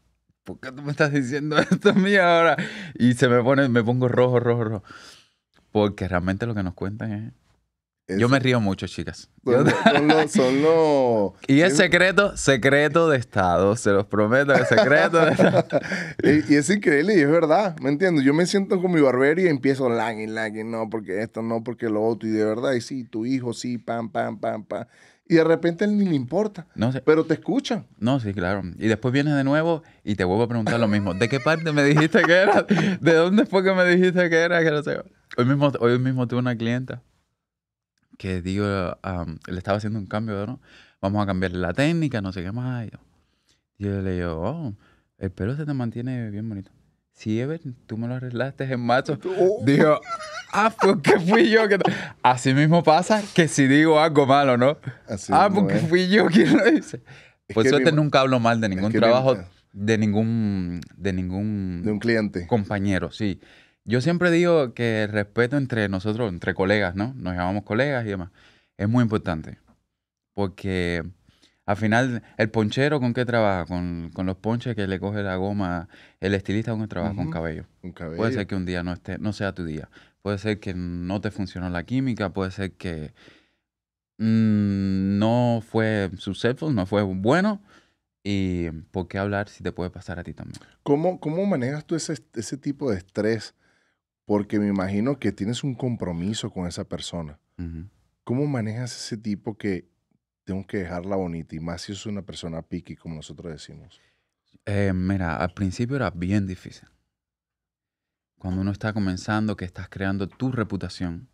¿por qué tú me estás diciendo esto a mí ahora? Y se me pone, me pongo rojo, rojo, rojo. Porque realmente lo que nos cuentan es yo me río mucho, chicas. los... y es secreto, secreto de Estado. Se los prometo, el secreto de y, es increíble y es verdad, ¿me entiendes? Yo me siento con mi barbero y empiezo lagging, lagging. no, porque esto, no, porque lo otro. Y de verdad, y sí, tu hijo, sí, pam, pam, pam, pam. Y de repente él ni le importa. No sé. Pero te escucha. No, sí, claro. Y después vienes de nuevo y te vuelvo a preguntar lo mismo. ¿De qué parte me dijiste que era? ¿De dónde fue que me dijiste que era? Hoy mismo, hoy mismo tuve una clienta que digo, le estaba haciendo un cambio, ¿no? Vamos a cambiar la técnica, no sé qué más. Y yo, le digo, oh, el pelo se te mantiene bien bonito. Si Ever, tú me lo arreglaste en macho. Dijo, oh. Digo, ah, porque pues fui yo que... Así mismo pasa que si digo algo malo, ¿no? ah, porque pues fui yo quien lo hice. Por suerte nunca hablo mal de ningún trabajo, de ningún... De ningún... De un cliente. Compañero, sí. Yo siempre digo que el respeto entre nosotros, entre colegas, ¿no? Nos llamamos colegas y demás. Es muy importante. Porque al final, el ponchero con qué trabaja? Con, los ponches que le coge la goma. El estilista con qué trabaja? Con cabello. Puede ser que un día no, esté, no sea tu día. Puede ser que no te funcionó la química. Puede ser que mm, no fue successful, no fue bueno. Y por qué hablar si te puede pasar a ti también. ¿Cómo, cómo manejas tú ese, ese tipo de estrés? Porque me imagino que tienes un compromiso con esa persona. ¿Cómo manejas ese tipo que tengo que dejarla bonita y más si es una persona piqui, como nosotros decimos? Eh, mira, al principio era bien difícil. Cuando uno está comenzando, que estás creando tu reputación,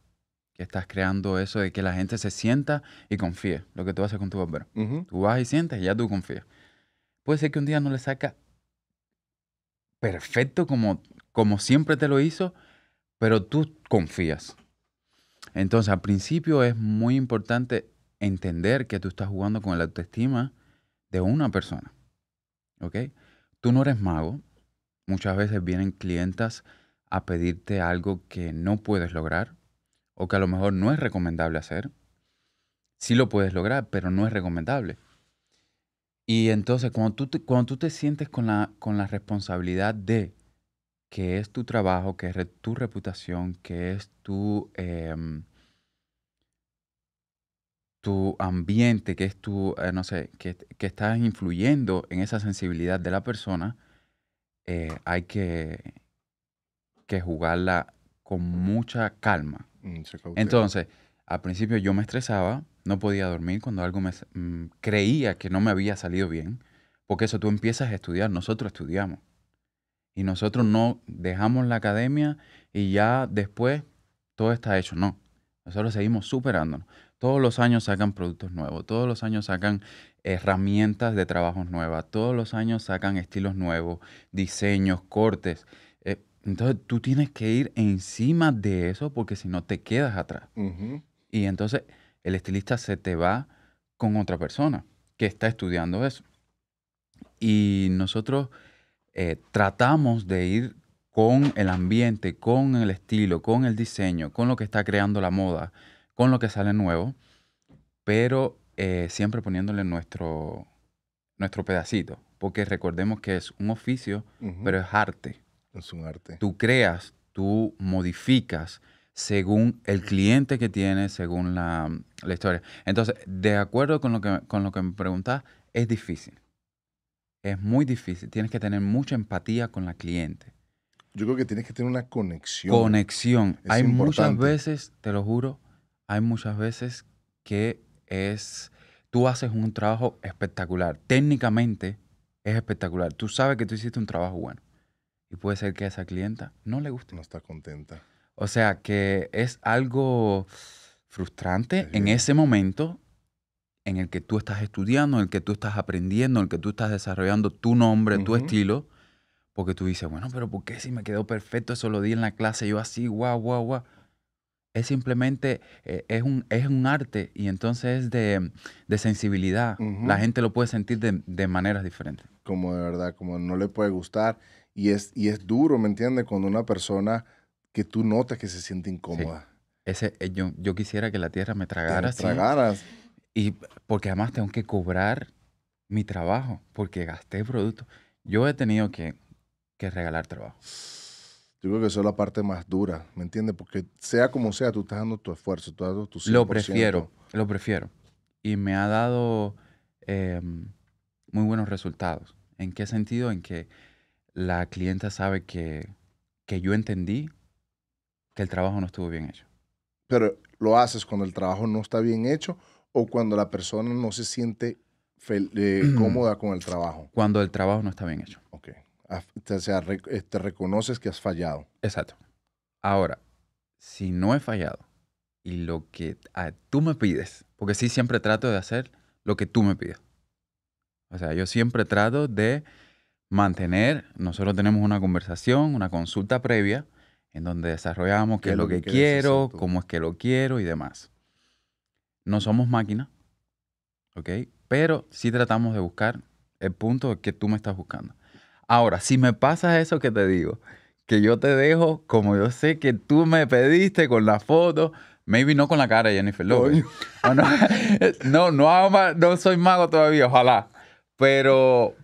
que estás creando eso de que la gente se sienta y confíe, lo que tú haces con tu barbero. Tú vas y sientes y ya tú confías. Puede ser que un día no le saca perfecto como, como siempre te lo hizo, pero tú confías. Entonces, al principio es muy importante entender que tú estás jugando con la autoestima de una persona. ¿Ok? Tú no eres mago. Muchas veces vienen clientas a pedirte algo que no puedes lograr o que a lo mejor no es recomendable hacer. Sí lo puedes lograr, pero no es recomendable. Y entonces, cuando tú te, cuando te sientes con la, con la responsabilidad de que es tu trabajo, que es tu reputación, em, que es tu, tu ambiente, que es tu, no sé, que, que, estás influyendo en esa sensibilidad de la persona, eh, hay que, que jugarla con mucha calma. Mm, Entonces, al principio yo me estresaba, no podía dormir cuando algo me mm, creía que no me había salido bien, porque eso tú empiezas a estudiar, nosotros estudiamos y nosotros no dejamos la academia y ya después todo está hecho. No, nosotros seguimos superándonos. Todos los años sacan productos nuevos, todos los años sacan herramientas de trabajo nuevas, todos los años sacan estilos nuevos, diseños, cortes. Eh, entonces tú tienes que ir encima de eso porque si no te quedas atrás. Y entonces el estilista se te va con otra persona que está estudiando eso. Y nosotros eh, tratamos de ir con el ambiente, con el estilo, con el diseño, con lo que está creando la moda, con lo que sale nuevo, pero eh, siempre poniéndole nuestro, nuestro pedacito, porque recordemos que es un oficio, pero es arte. Es un arte. Tú creas, tú modificas según el cliente que tienes, según la, historia. Entonces, de acuerdo con lo que, con lo que me preguntás, es difícil es muy difícil. Tienes que tener mucha empatía con la cliente. Yo creo que tienes que tener una conexión. Conexión. hay muchas veces, te lo juro, hay muchas veces que es, tú haces un trabajo espectacular. Técnicamente es espectacular. Tú sabes que tú hiciste un trabajo bueno. Y puede ser que a esa clienta no le guste. No está contenta. O sea que es algo frustrante en ese momento en el que tú estás estudiando, en el que tú estás aprendiendo, en el que tú estás desarrollando tu nombre, tu estilo, porque tú dices, bueno, pero ¿por qué si me quedó perfecto? Eso lo di en la clase, yo así, guau, guau, guau. Es simplemente, eh, es, un, es un arte y entonces es de, de sensibilidad. La gente lo puede sentir de, maneras diferentes. Como de verdad, como no le puede gustar. Y es, y es duro, ¿me entiendes? Cuando una persona que tú notas que se siente incómoda. Ese, eh, yo, yo quisiera que la tierra me tragara. tragaras. Y porque además tengo que cobrar mi trabajo, porque gasté producto. Yo he tenido que, regalar trabajo. Yo creo que eso es la parte más dura, ¿me entiendes? Porque sea como sea, tú estás dando tu esfuerzo, tú estás dando tu 100%. Lo prefiero, lo prefiero. Y me ha dado em, muy buenos resultados. ¿En qué sentido? En que la clienta sabe que, que yo entendí que el trabajo no estuvo bien hecho. Pero lo haces cuando el trabajo no está bien hecho o cuando la persona no se siente eh, cómoda con el trabajo? Cuando el trabajo no está bien hecho. Ok. O sea, eh, te reconoces que has fallado. Exacto. Ahora, si no he fallado y lo que tú me pides, porque sí siempre trato de hacer lo que tú me pides. O sea, yo siempre trato de mantener, nosotros tenemos una conversación, una consulta previa, en donde desarrollamos qué, es lo que quiero, cómo es que lo quiero y demás. No somos máquinas, ¿ok? Pero sí tratamos de buscar el punto que tú me estás buscando. Ahora, si me pasa eso que te digo, que yo te dejo como yo sé que tú me pediste con la foto, maybe no con la cara de Jennifer Lopez. Ah, no, no, no, no soy mago todavía, ojalá. Pero,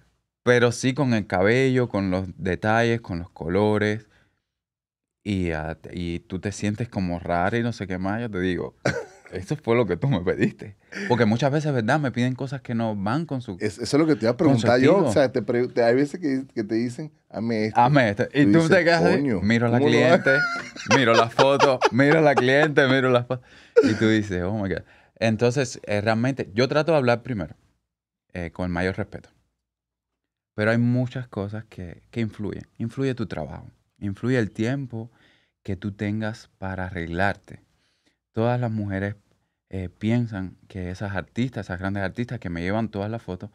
pero sí con el cabello, con los detalles, con los colores. Y, ah, y tú te sientes como rara y no sé qué más, yo te digo, eso fue lo que tú me pediste. Porque muchas veces, ¿verdad? Me piden cosas que no van con su. eso es lo que te iba a preguntar yo. O sea, te, te hay veces que, te dicen, hazme esto. esto. Y tú, te quedas miro a la cliente, miro las fotos, miro a la cliente, miro las fotos. Y tú dices, oh my God. Entonces, eh, realmente, yo trato de hablar primero, eh, con el mayor respeto. Pero hay muchas cosas que, que influyen. Influye tu trabajo, influye el tiempo que tú tengas para arreglarte. Todas las mujeres eh, piensan que esas artistas, esas grandes artistas que me llevan todas las fotos,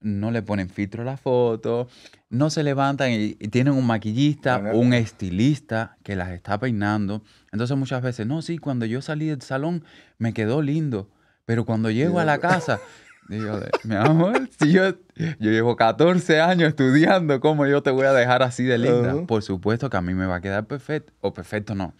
no le ponen filtro a la foto, no se levantan y, tienen un maquillista, un estilista que las está peinando. Entonces muchas veces, no, sí, cuando yo salí del salón me quedó lindo, pero cuando llego a la casa, digo, mi amor, si yo, llevo 14 años estudiando, ¿cómo yo te voy a dejar así de linda? Por supuesto que a mí me va a quedar perfecto, o perfecto no,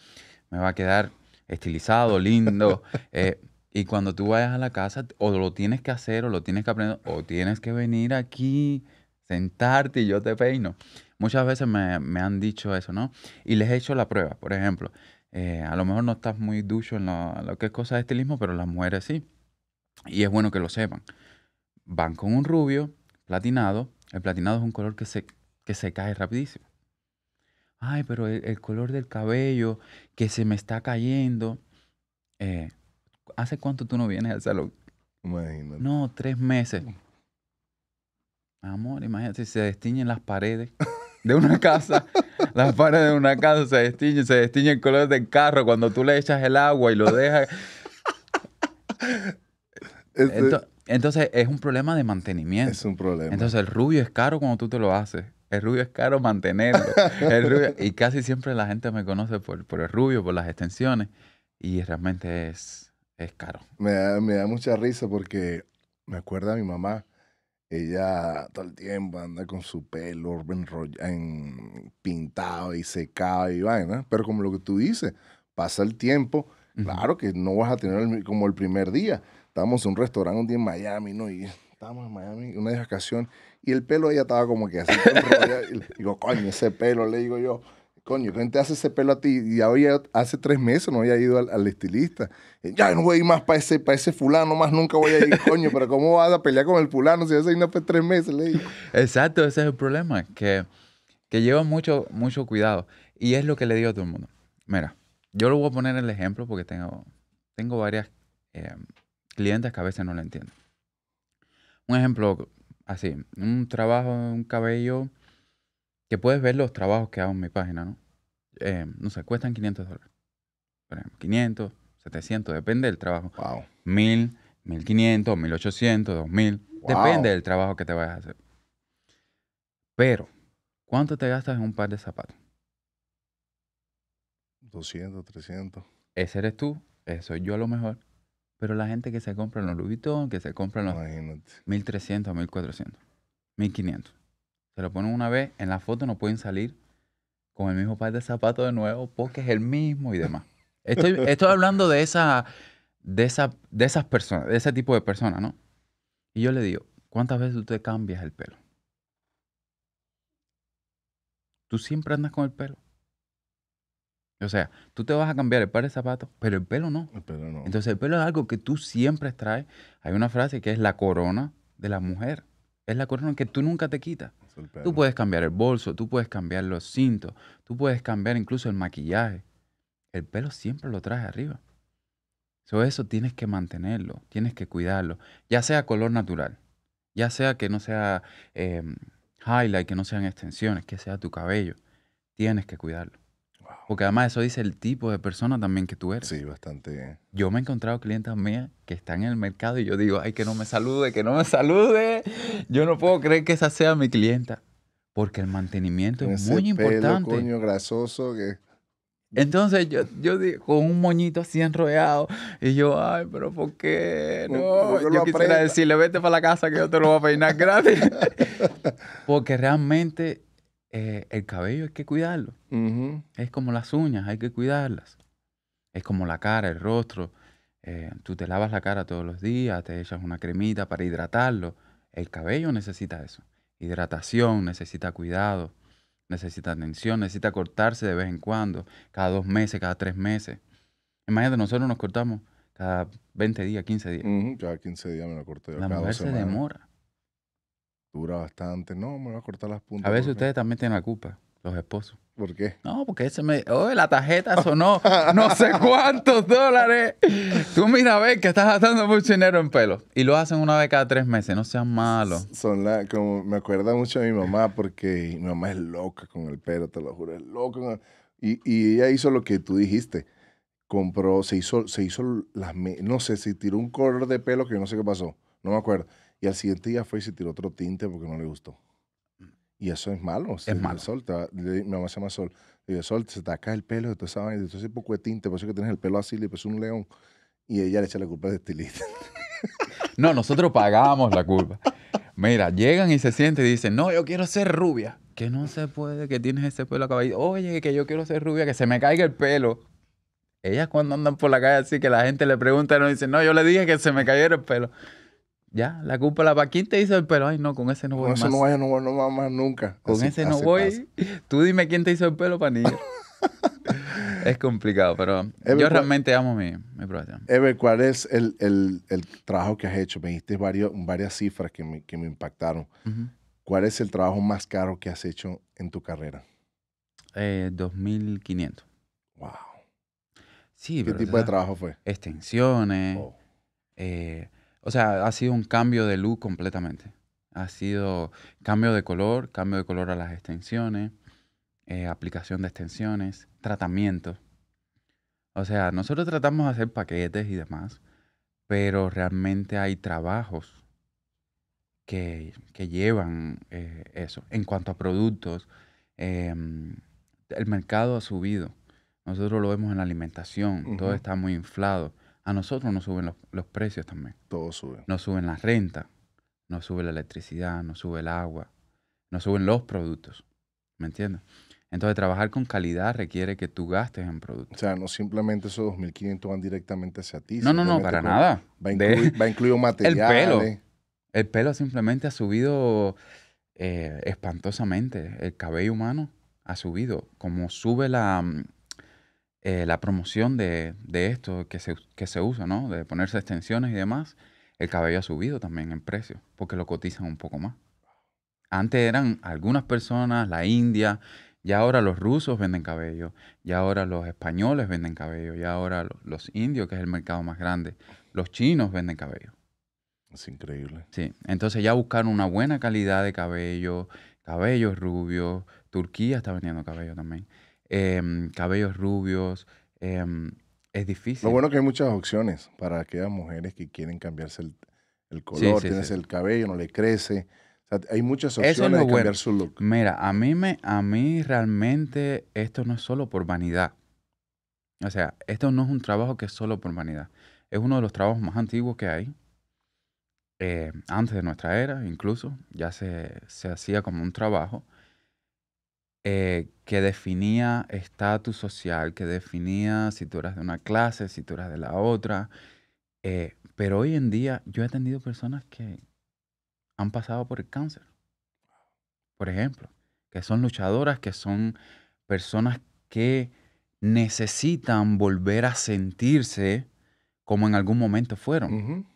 me va a quedar estilizado, lindo. Eh, y cuando tú vayas a la casa, o lo tienes que hacer, o lo tienes que aprender, o tienes que venir aquí, sentarte y yo te peino. Muchas veces me, han dicho eso, ¿no? Y les he hecho la prueba, por ejemplo. Eh, a lo mejor no estás muy ducho en lo, que es cosa de estilismo, pero las mujeres sí. Y es bueno que lo sepan. Van con un rubio, platinado. El platinado es un color que se, que se cae rapidísimo ay, pero e, el, color del cabello que se me está cayendo. Eh, ¿Hace cuánto tú no vienes al salón? Imagínate. No, tres meses. Amor, imagínate, se destiñen las paredes de una casa. las paredes de una casa se destiñen, se destiñen el color del carro cuando tú le echas el agua y lo dejas. Entonces, entonces es un problema de mantenimiento. Es un problema. Entonces el rubio es caro cuando tú te lo haces. El rubio es caro mantenerlo. y casi siempre la gente me conoce por, el rubio, por las extensiones. Y realmente es, es caro. Me da, mucha risa porque me acuerda a mi mamá. Ella todo el tiempo anda con su pelo en, pintado y secado y vaina. Pero como lo que tú dices, pasa el tiempo. Claro que no vas a tener como el primer día. Estábamos en un restaurante un día en Miami, ¿no? Y estábamos en Miami, una de vacación. Y el pelo ella estaba como que así. y digo, coño, ese pelo, le digo yo. Coño, ¿quién te hace ese pelo a ti? Y ahora hace tres meses no había ido al, al estilista. ya no voy a ir más para ese, ese fulano, más nunca voy a ir, coño, pero ¿cómo vas a pelear con el fulano si hace no hace tres meses? Le digo. Exacto, ese es el problema, que, que lleva mucho, mucho cuidado. Y es lo que le digo a todo el mundo. Mira, yo lo voy a poner el ejemplo porque tengo, tengo varias eh, clientes que a veces no lo entienden. Un ejemplo así, un trabajo, un cabello, que puedes ver los trabajos que hago en mi página, ¿no? Eh, no sé, cuestan 500 dólares. Por ejemplo, 500, 700, depende del trabajo. Wow. 1000, 1500, 1800, 2000, depende del trabajo que te vayas a hacer. Pero, ¿cuánto te gastas en un par de zapatos? 200, 300. Ese eres tú, eso soy yo a lo mejor. Pero la gente que se compra los Louis que se compra los 1300, 1400, 1500. Se lo ponen una vez, en la foto no pueden salir con el mismo par de zapatos de nuevo porque es el mismo y demás. Estoy, hablando de, esa, de, esa, de esas personas, de ese tipo de personas, ¿no? Y yo le digo, ¿cuántas veces te cambias el pelo? Tú siempre andas con el pelo. O sea, tú te vas a cambiar el par de zapatos, pero el pelo no. El pelo no. Entonces, el pelo es algo que tú siempre traes. Hay una frase que es la corona de la mujer. Es la corona que tú nunca te quitas. Tú puedes cambiar el bolso, tú puedes cambiar los cintos, tú puedes cambiar incluso el maquillaje. El pelo siempre lo traes arriba. So, eso tienes que mantenerlo, tienes que cuidarlo, ya sea color natural, ya sea que no sea eh, highlight, que no sean extensiones, que sea tu cabello, tienes que cuidarlo. Porque además eso dice el tipo de persona también que tú eres. Sí, bastante. Yo me he encontrado clientes mías que están en el mercado y yo digo, ay, que no me salude, que no me salude. Yo no puedo creer que esa sea mi clienta. Porque el mantenimiento es muy importante. coño grasoso Entonces yo, yo digo, con un moñito así enrollado, y yo, ay, pero ¿por qué? No, yo, quisiera decirle, vete para la casa que yo te lo voy a peinar gratis. Porque realmente eh, el cabello hay que cuidarlo. Es como las uñas, hay que cuidarlas. Es como la cara, el rostro. Eh, tú te lavas la cara todos los días, te echas una cremita para hidratarlo. El cabello necesita eso. Hidratación, necesita cuidado, necesita atención, necesita cortarse de vez en cuando, cada dos meses, cada tres meses. Imagínate, nosotros nos cortamos cada 20 días, 15 días. 15 días me lo corté. La mujer se demora dura bastante. No, me voy a cortar las puntas. A veces ustedes también tienen la culpa, los esposos. ¿Por qué? No, porque ese me. ¡Oh, la tarjeta sonó no sé cuántos dólares. Tú mira a que estás gastando mucho dinero en pelo. Y lo hacen una vez cada tres meses, no sean malos. Son la, como me acuerda mucho de mi mamá, porque mi mamá es loca con el pelo, te lo juro, es loca. Y, y ella hizo lo que tú dijiste. Compró, se hizo, se hizo las. No sé, se tiró un color de pelo que no sé qué pasó. No me acuerdo. Y al siguiente día fue y se tiró otro tinte porque no le gustó. Y eso es malo. Es malo. Sol, mi mamá se llama Sol. Le Sol, se te cae el pelo, entonces sabes, entonces es poco de tinte, por eso que tienes el pelo así, le puso un león. Y ella le echa la culpa de estilista. No, nosotros pagamos la culpa. Mira, llegan y se sienten y dicen, no, yo quiero ser rubia. Que no se puede, que tienes ese pelo acabado. Oye, que yo quiero ser rubia, que se me caiga el pelo. Ellas cuando andan por la calle así que la gente le pregunta, no dicen, no, yo le dije que se me cayera el pelo. Ya, la culpa la quién te hizo el pelo. Ay, no, con ese no voy con más. Con ese no voy, no, voy más nunca. Con ese no voy. Tú dime quién te hizo el pelo, panilla. es complicado, pero yo realmente amo mi, mi profesión. Ever, ¿cuál es el, trabajo que has hecho? Me dijiste varias cifras que me, que me impactaron. ¿Cuál es el trabajo más caro que has hecho en tu carrera? 2.500. Eh, wow. Sí, ¿Qué tipo de trabajo fue? Extensiones. Oh. Eh, o sea, ha sido un cambio de luz completamente. Ha sido cambio de color, cambio de color a las extensiones, eh, aplicación de extensiones, tratamiento. O sea, nosotros tratamos de hacer paquetes y demás, pero realmente hay trabajos que, llevan eh, eso. En cuanto a productos, em, el mercado ha subido. Nosotros lo vemos en la alimentación, todo está muy inflado a nosotros nos suben los, precios también. Todo sube. Nos suben la renta, nos sube la electricidad, nos sube el agua, nos suben los productos. ¿Me entiendes? Entonces, trabajar con calidad requiere que tú gastes en productos. O sea, no simplemente esos 2.500 van directamente hacia ti. No, no, no, para nada. Va, incluido, material. El pelo. El pelo simplemente ha subido eh, espantosamente. El cabello humano ha subido. Como sube la, mm, eh, la promoción de, esto que se, que se, usa, ¿no? De ponerse extensiones y demás, el cabello ha subido también en precio, porque lo cotizan un poco más. Antes eran algunas personas, la India, y ahora los rusos venden cabello, y ahora los españoles venden cabello, y ahora los, los indios, que es el mercado más grande, los chinos venden cabello. Es increíble. Sí, entonces ya buscaron una buena calidad de cabello, cabellos rubios, Turquía está vendiendo cabello también. Em, cabellos rubios. Em, es difícil. Lo bueno es que hay muchas opciones para aquellas mujeres que quieren cambiarse el, color, tienes el cabello, no le crece. hay muchas opciones cambiar su look. Mira, a mí, me, a mí realmente esto no es solo por vanidad. O sea, esto no es un trabajo que es solo por vanidad. Es uno de los trabajos más antiguos que hay. Eh, antes de nuestra era, incluso, ya se, se hacía como un trabajo eh, que definía estatus social, que definía si tú eras de una clase, si tú eras de la otra. Eh, pero hoy en día yo he atendido personas que han pasado por el cáncer, por ejemplo, que son luchadoras, que son personas que necesitan volver a sentirse como en algún momento fueron.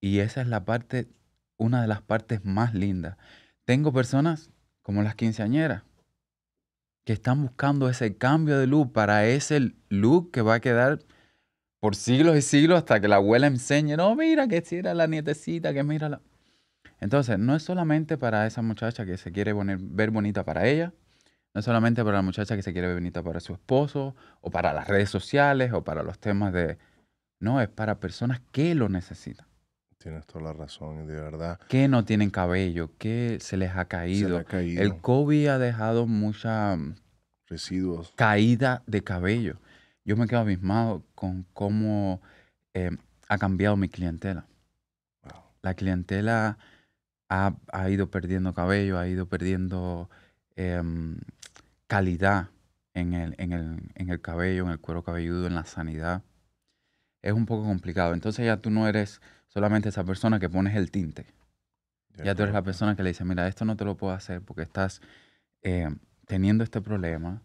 Y esa es la parte, una de las partes más lindas. Tengo personas como las quinceañeras, que están buscando ese cambio de look para ese look que va a quedar por siglos y siglos hasta que la abuela enseñe, no, mira que si era la nietecita, que la... Entonces, no es solamente para esa muchacha que se quiere ver bonita para ella, no es solamente para la muchacha que se quiere ver bonita para su esposo, o para las redes sociales, o para los temas de... No, es para personas que lo necesitan. Tienes toda la razón, de verdad. ¿Qué no tienen cabello, ¿Qué se les ha caído. El COVID ha dejado mucha mm, residuos. Caída de cabello. Yo me quedo abismado con cómo em, ha cambiado mi clientela. La clientela ha, ido perdiendo cabello, ha ido perdiendo em, calidad en el, en, el, en el cabello, en el cuero cabelludo, en la sanidad. Es un poco complicado. Entonces ya tú no eres solamente esa persona que pones el tinte. Ya, tú eres la persona que le dice, mira, esto no te lo puedo hacer porque estás eh, teniendo este problema.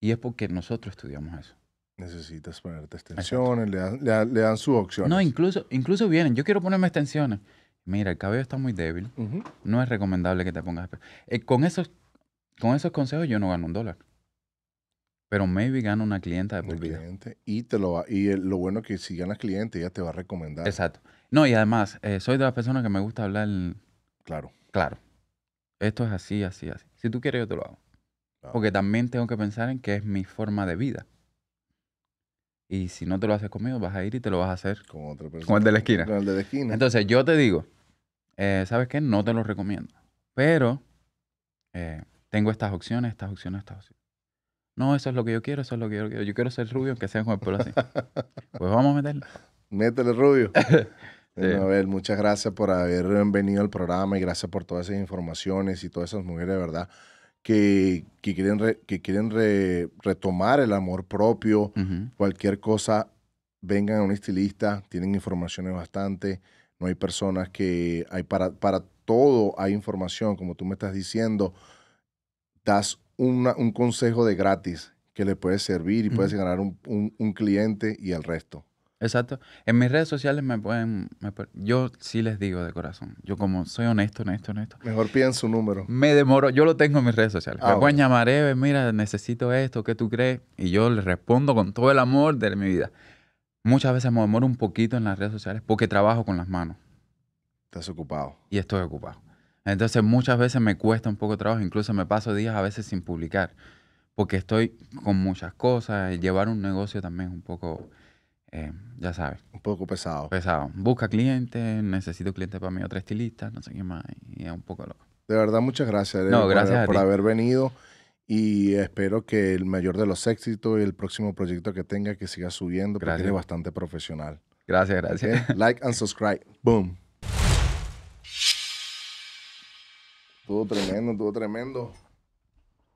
Y es porque nosotros estudiamos eso. Necesitas ponerte extensiones, le dan, le, No, incluso, incluso vienen, yo quiero ponerme extensiones. Mira, el cabello está muy débil, no es recomendable que te pongas... Eh, con, con esos consejos yo no gano un dólar. Pero maybe gana una clienta de por y, te lo y lo bueno es que si ganas cliente, ella te va a recomendar. Exacto. No, y además, eh, soy de las personas que me gusta hablar. Claro. Claro. Esto es así, así, así. Si tú quieres, yo te lo hago. Porque también tengo que pensar en que es mi forma de vida. Y si no te lo haces conmigo, vas a ir y te lo vas a hacer con otra persona. Con el de la esquina. Con el de la esquina. Entonces, yo te digo, eh, ¿sabes qué? No te lo recomiendo. Pero eh, tengo estas opciones, estas opciones, estas opciones. No, eso es lo que yo quiero, eso es lo que yo quiero. Yo quiero ser rubio, aunque sea con el pelo así. pues vamos a meterle. Métele rubio. Bueno, muchas gracias por haber venido al programa y gracias por todas esas informaciones y todas esas mujeres, verdad, que, quieren, que quieren retomar el amor propio. Cualquier cosa, vengan a un estilista, tienen informaciones bastante. No hay personas que hay para, para todo, hay información, como tú me estás diciendo. Das un consejo de gratis que le puede servir y puedes ganar un, cliente y el resto. Exacto. En mis redes sociales me pueden, yo sí les digo de corazón. Yo como soy honesto, honesto, honesto. Mejor piden su número. Me demoro, yo lo tengo en mis redes sociales. Ah, me pueden llamar, mira, necesito esto, ¿qué tú crees? Y yo le respondo con todo el amor de mi vida. Muchas veces me demoro un poquito en las redes sociales porque trabajo con las manos. Estás ocupado. Y estoy ocupado. Entonces muchas veces me cuesta un poco trabajo, incluso me paso días a veces sin publicar, porque estoy con muchas cosas, llevar un negocio también es un poco, eh, ya sabes. Un poco pesado. Pesado. Busca clientes, necesito clientes para mí, otra estilista, no sé qué más, y es un poco loco. De verdad, muchas gracias, gracias por, haber venido y espero que el mayor de los éxitos y el próximo proyecto que tenga que siga subiendo, gracias. porque bastante profesional. Gracias, gracias. Like and subscribe. Boom. Todo tremendo, todo tremendo.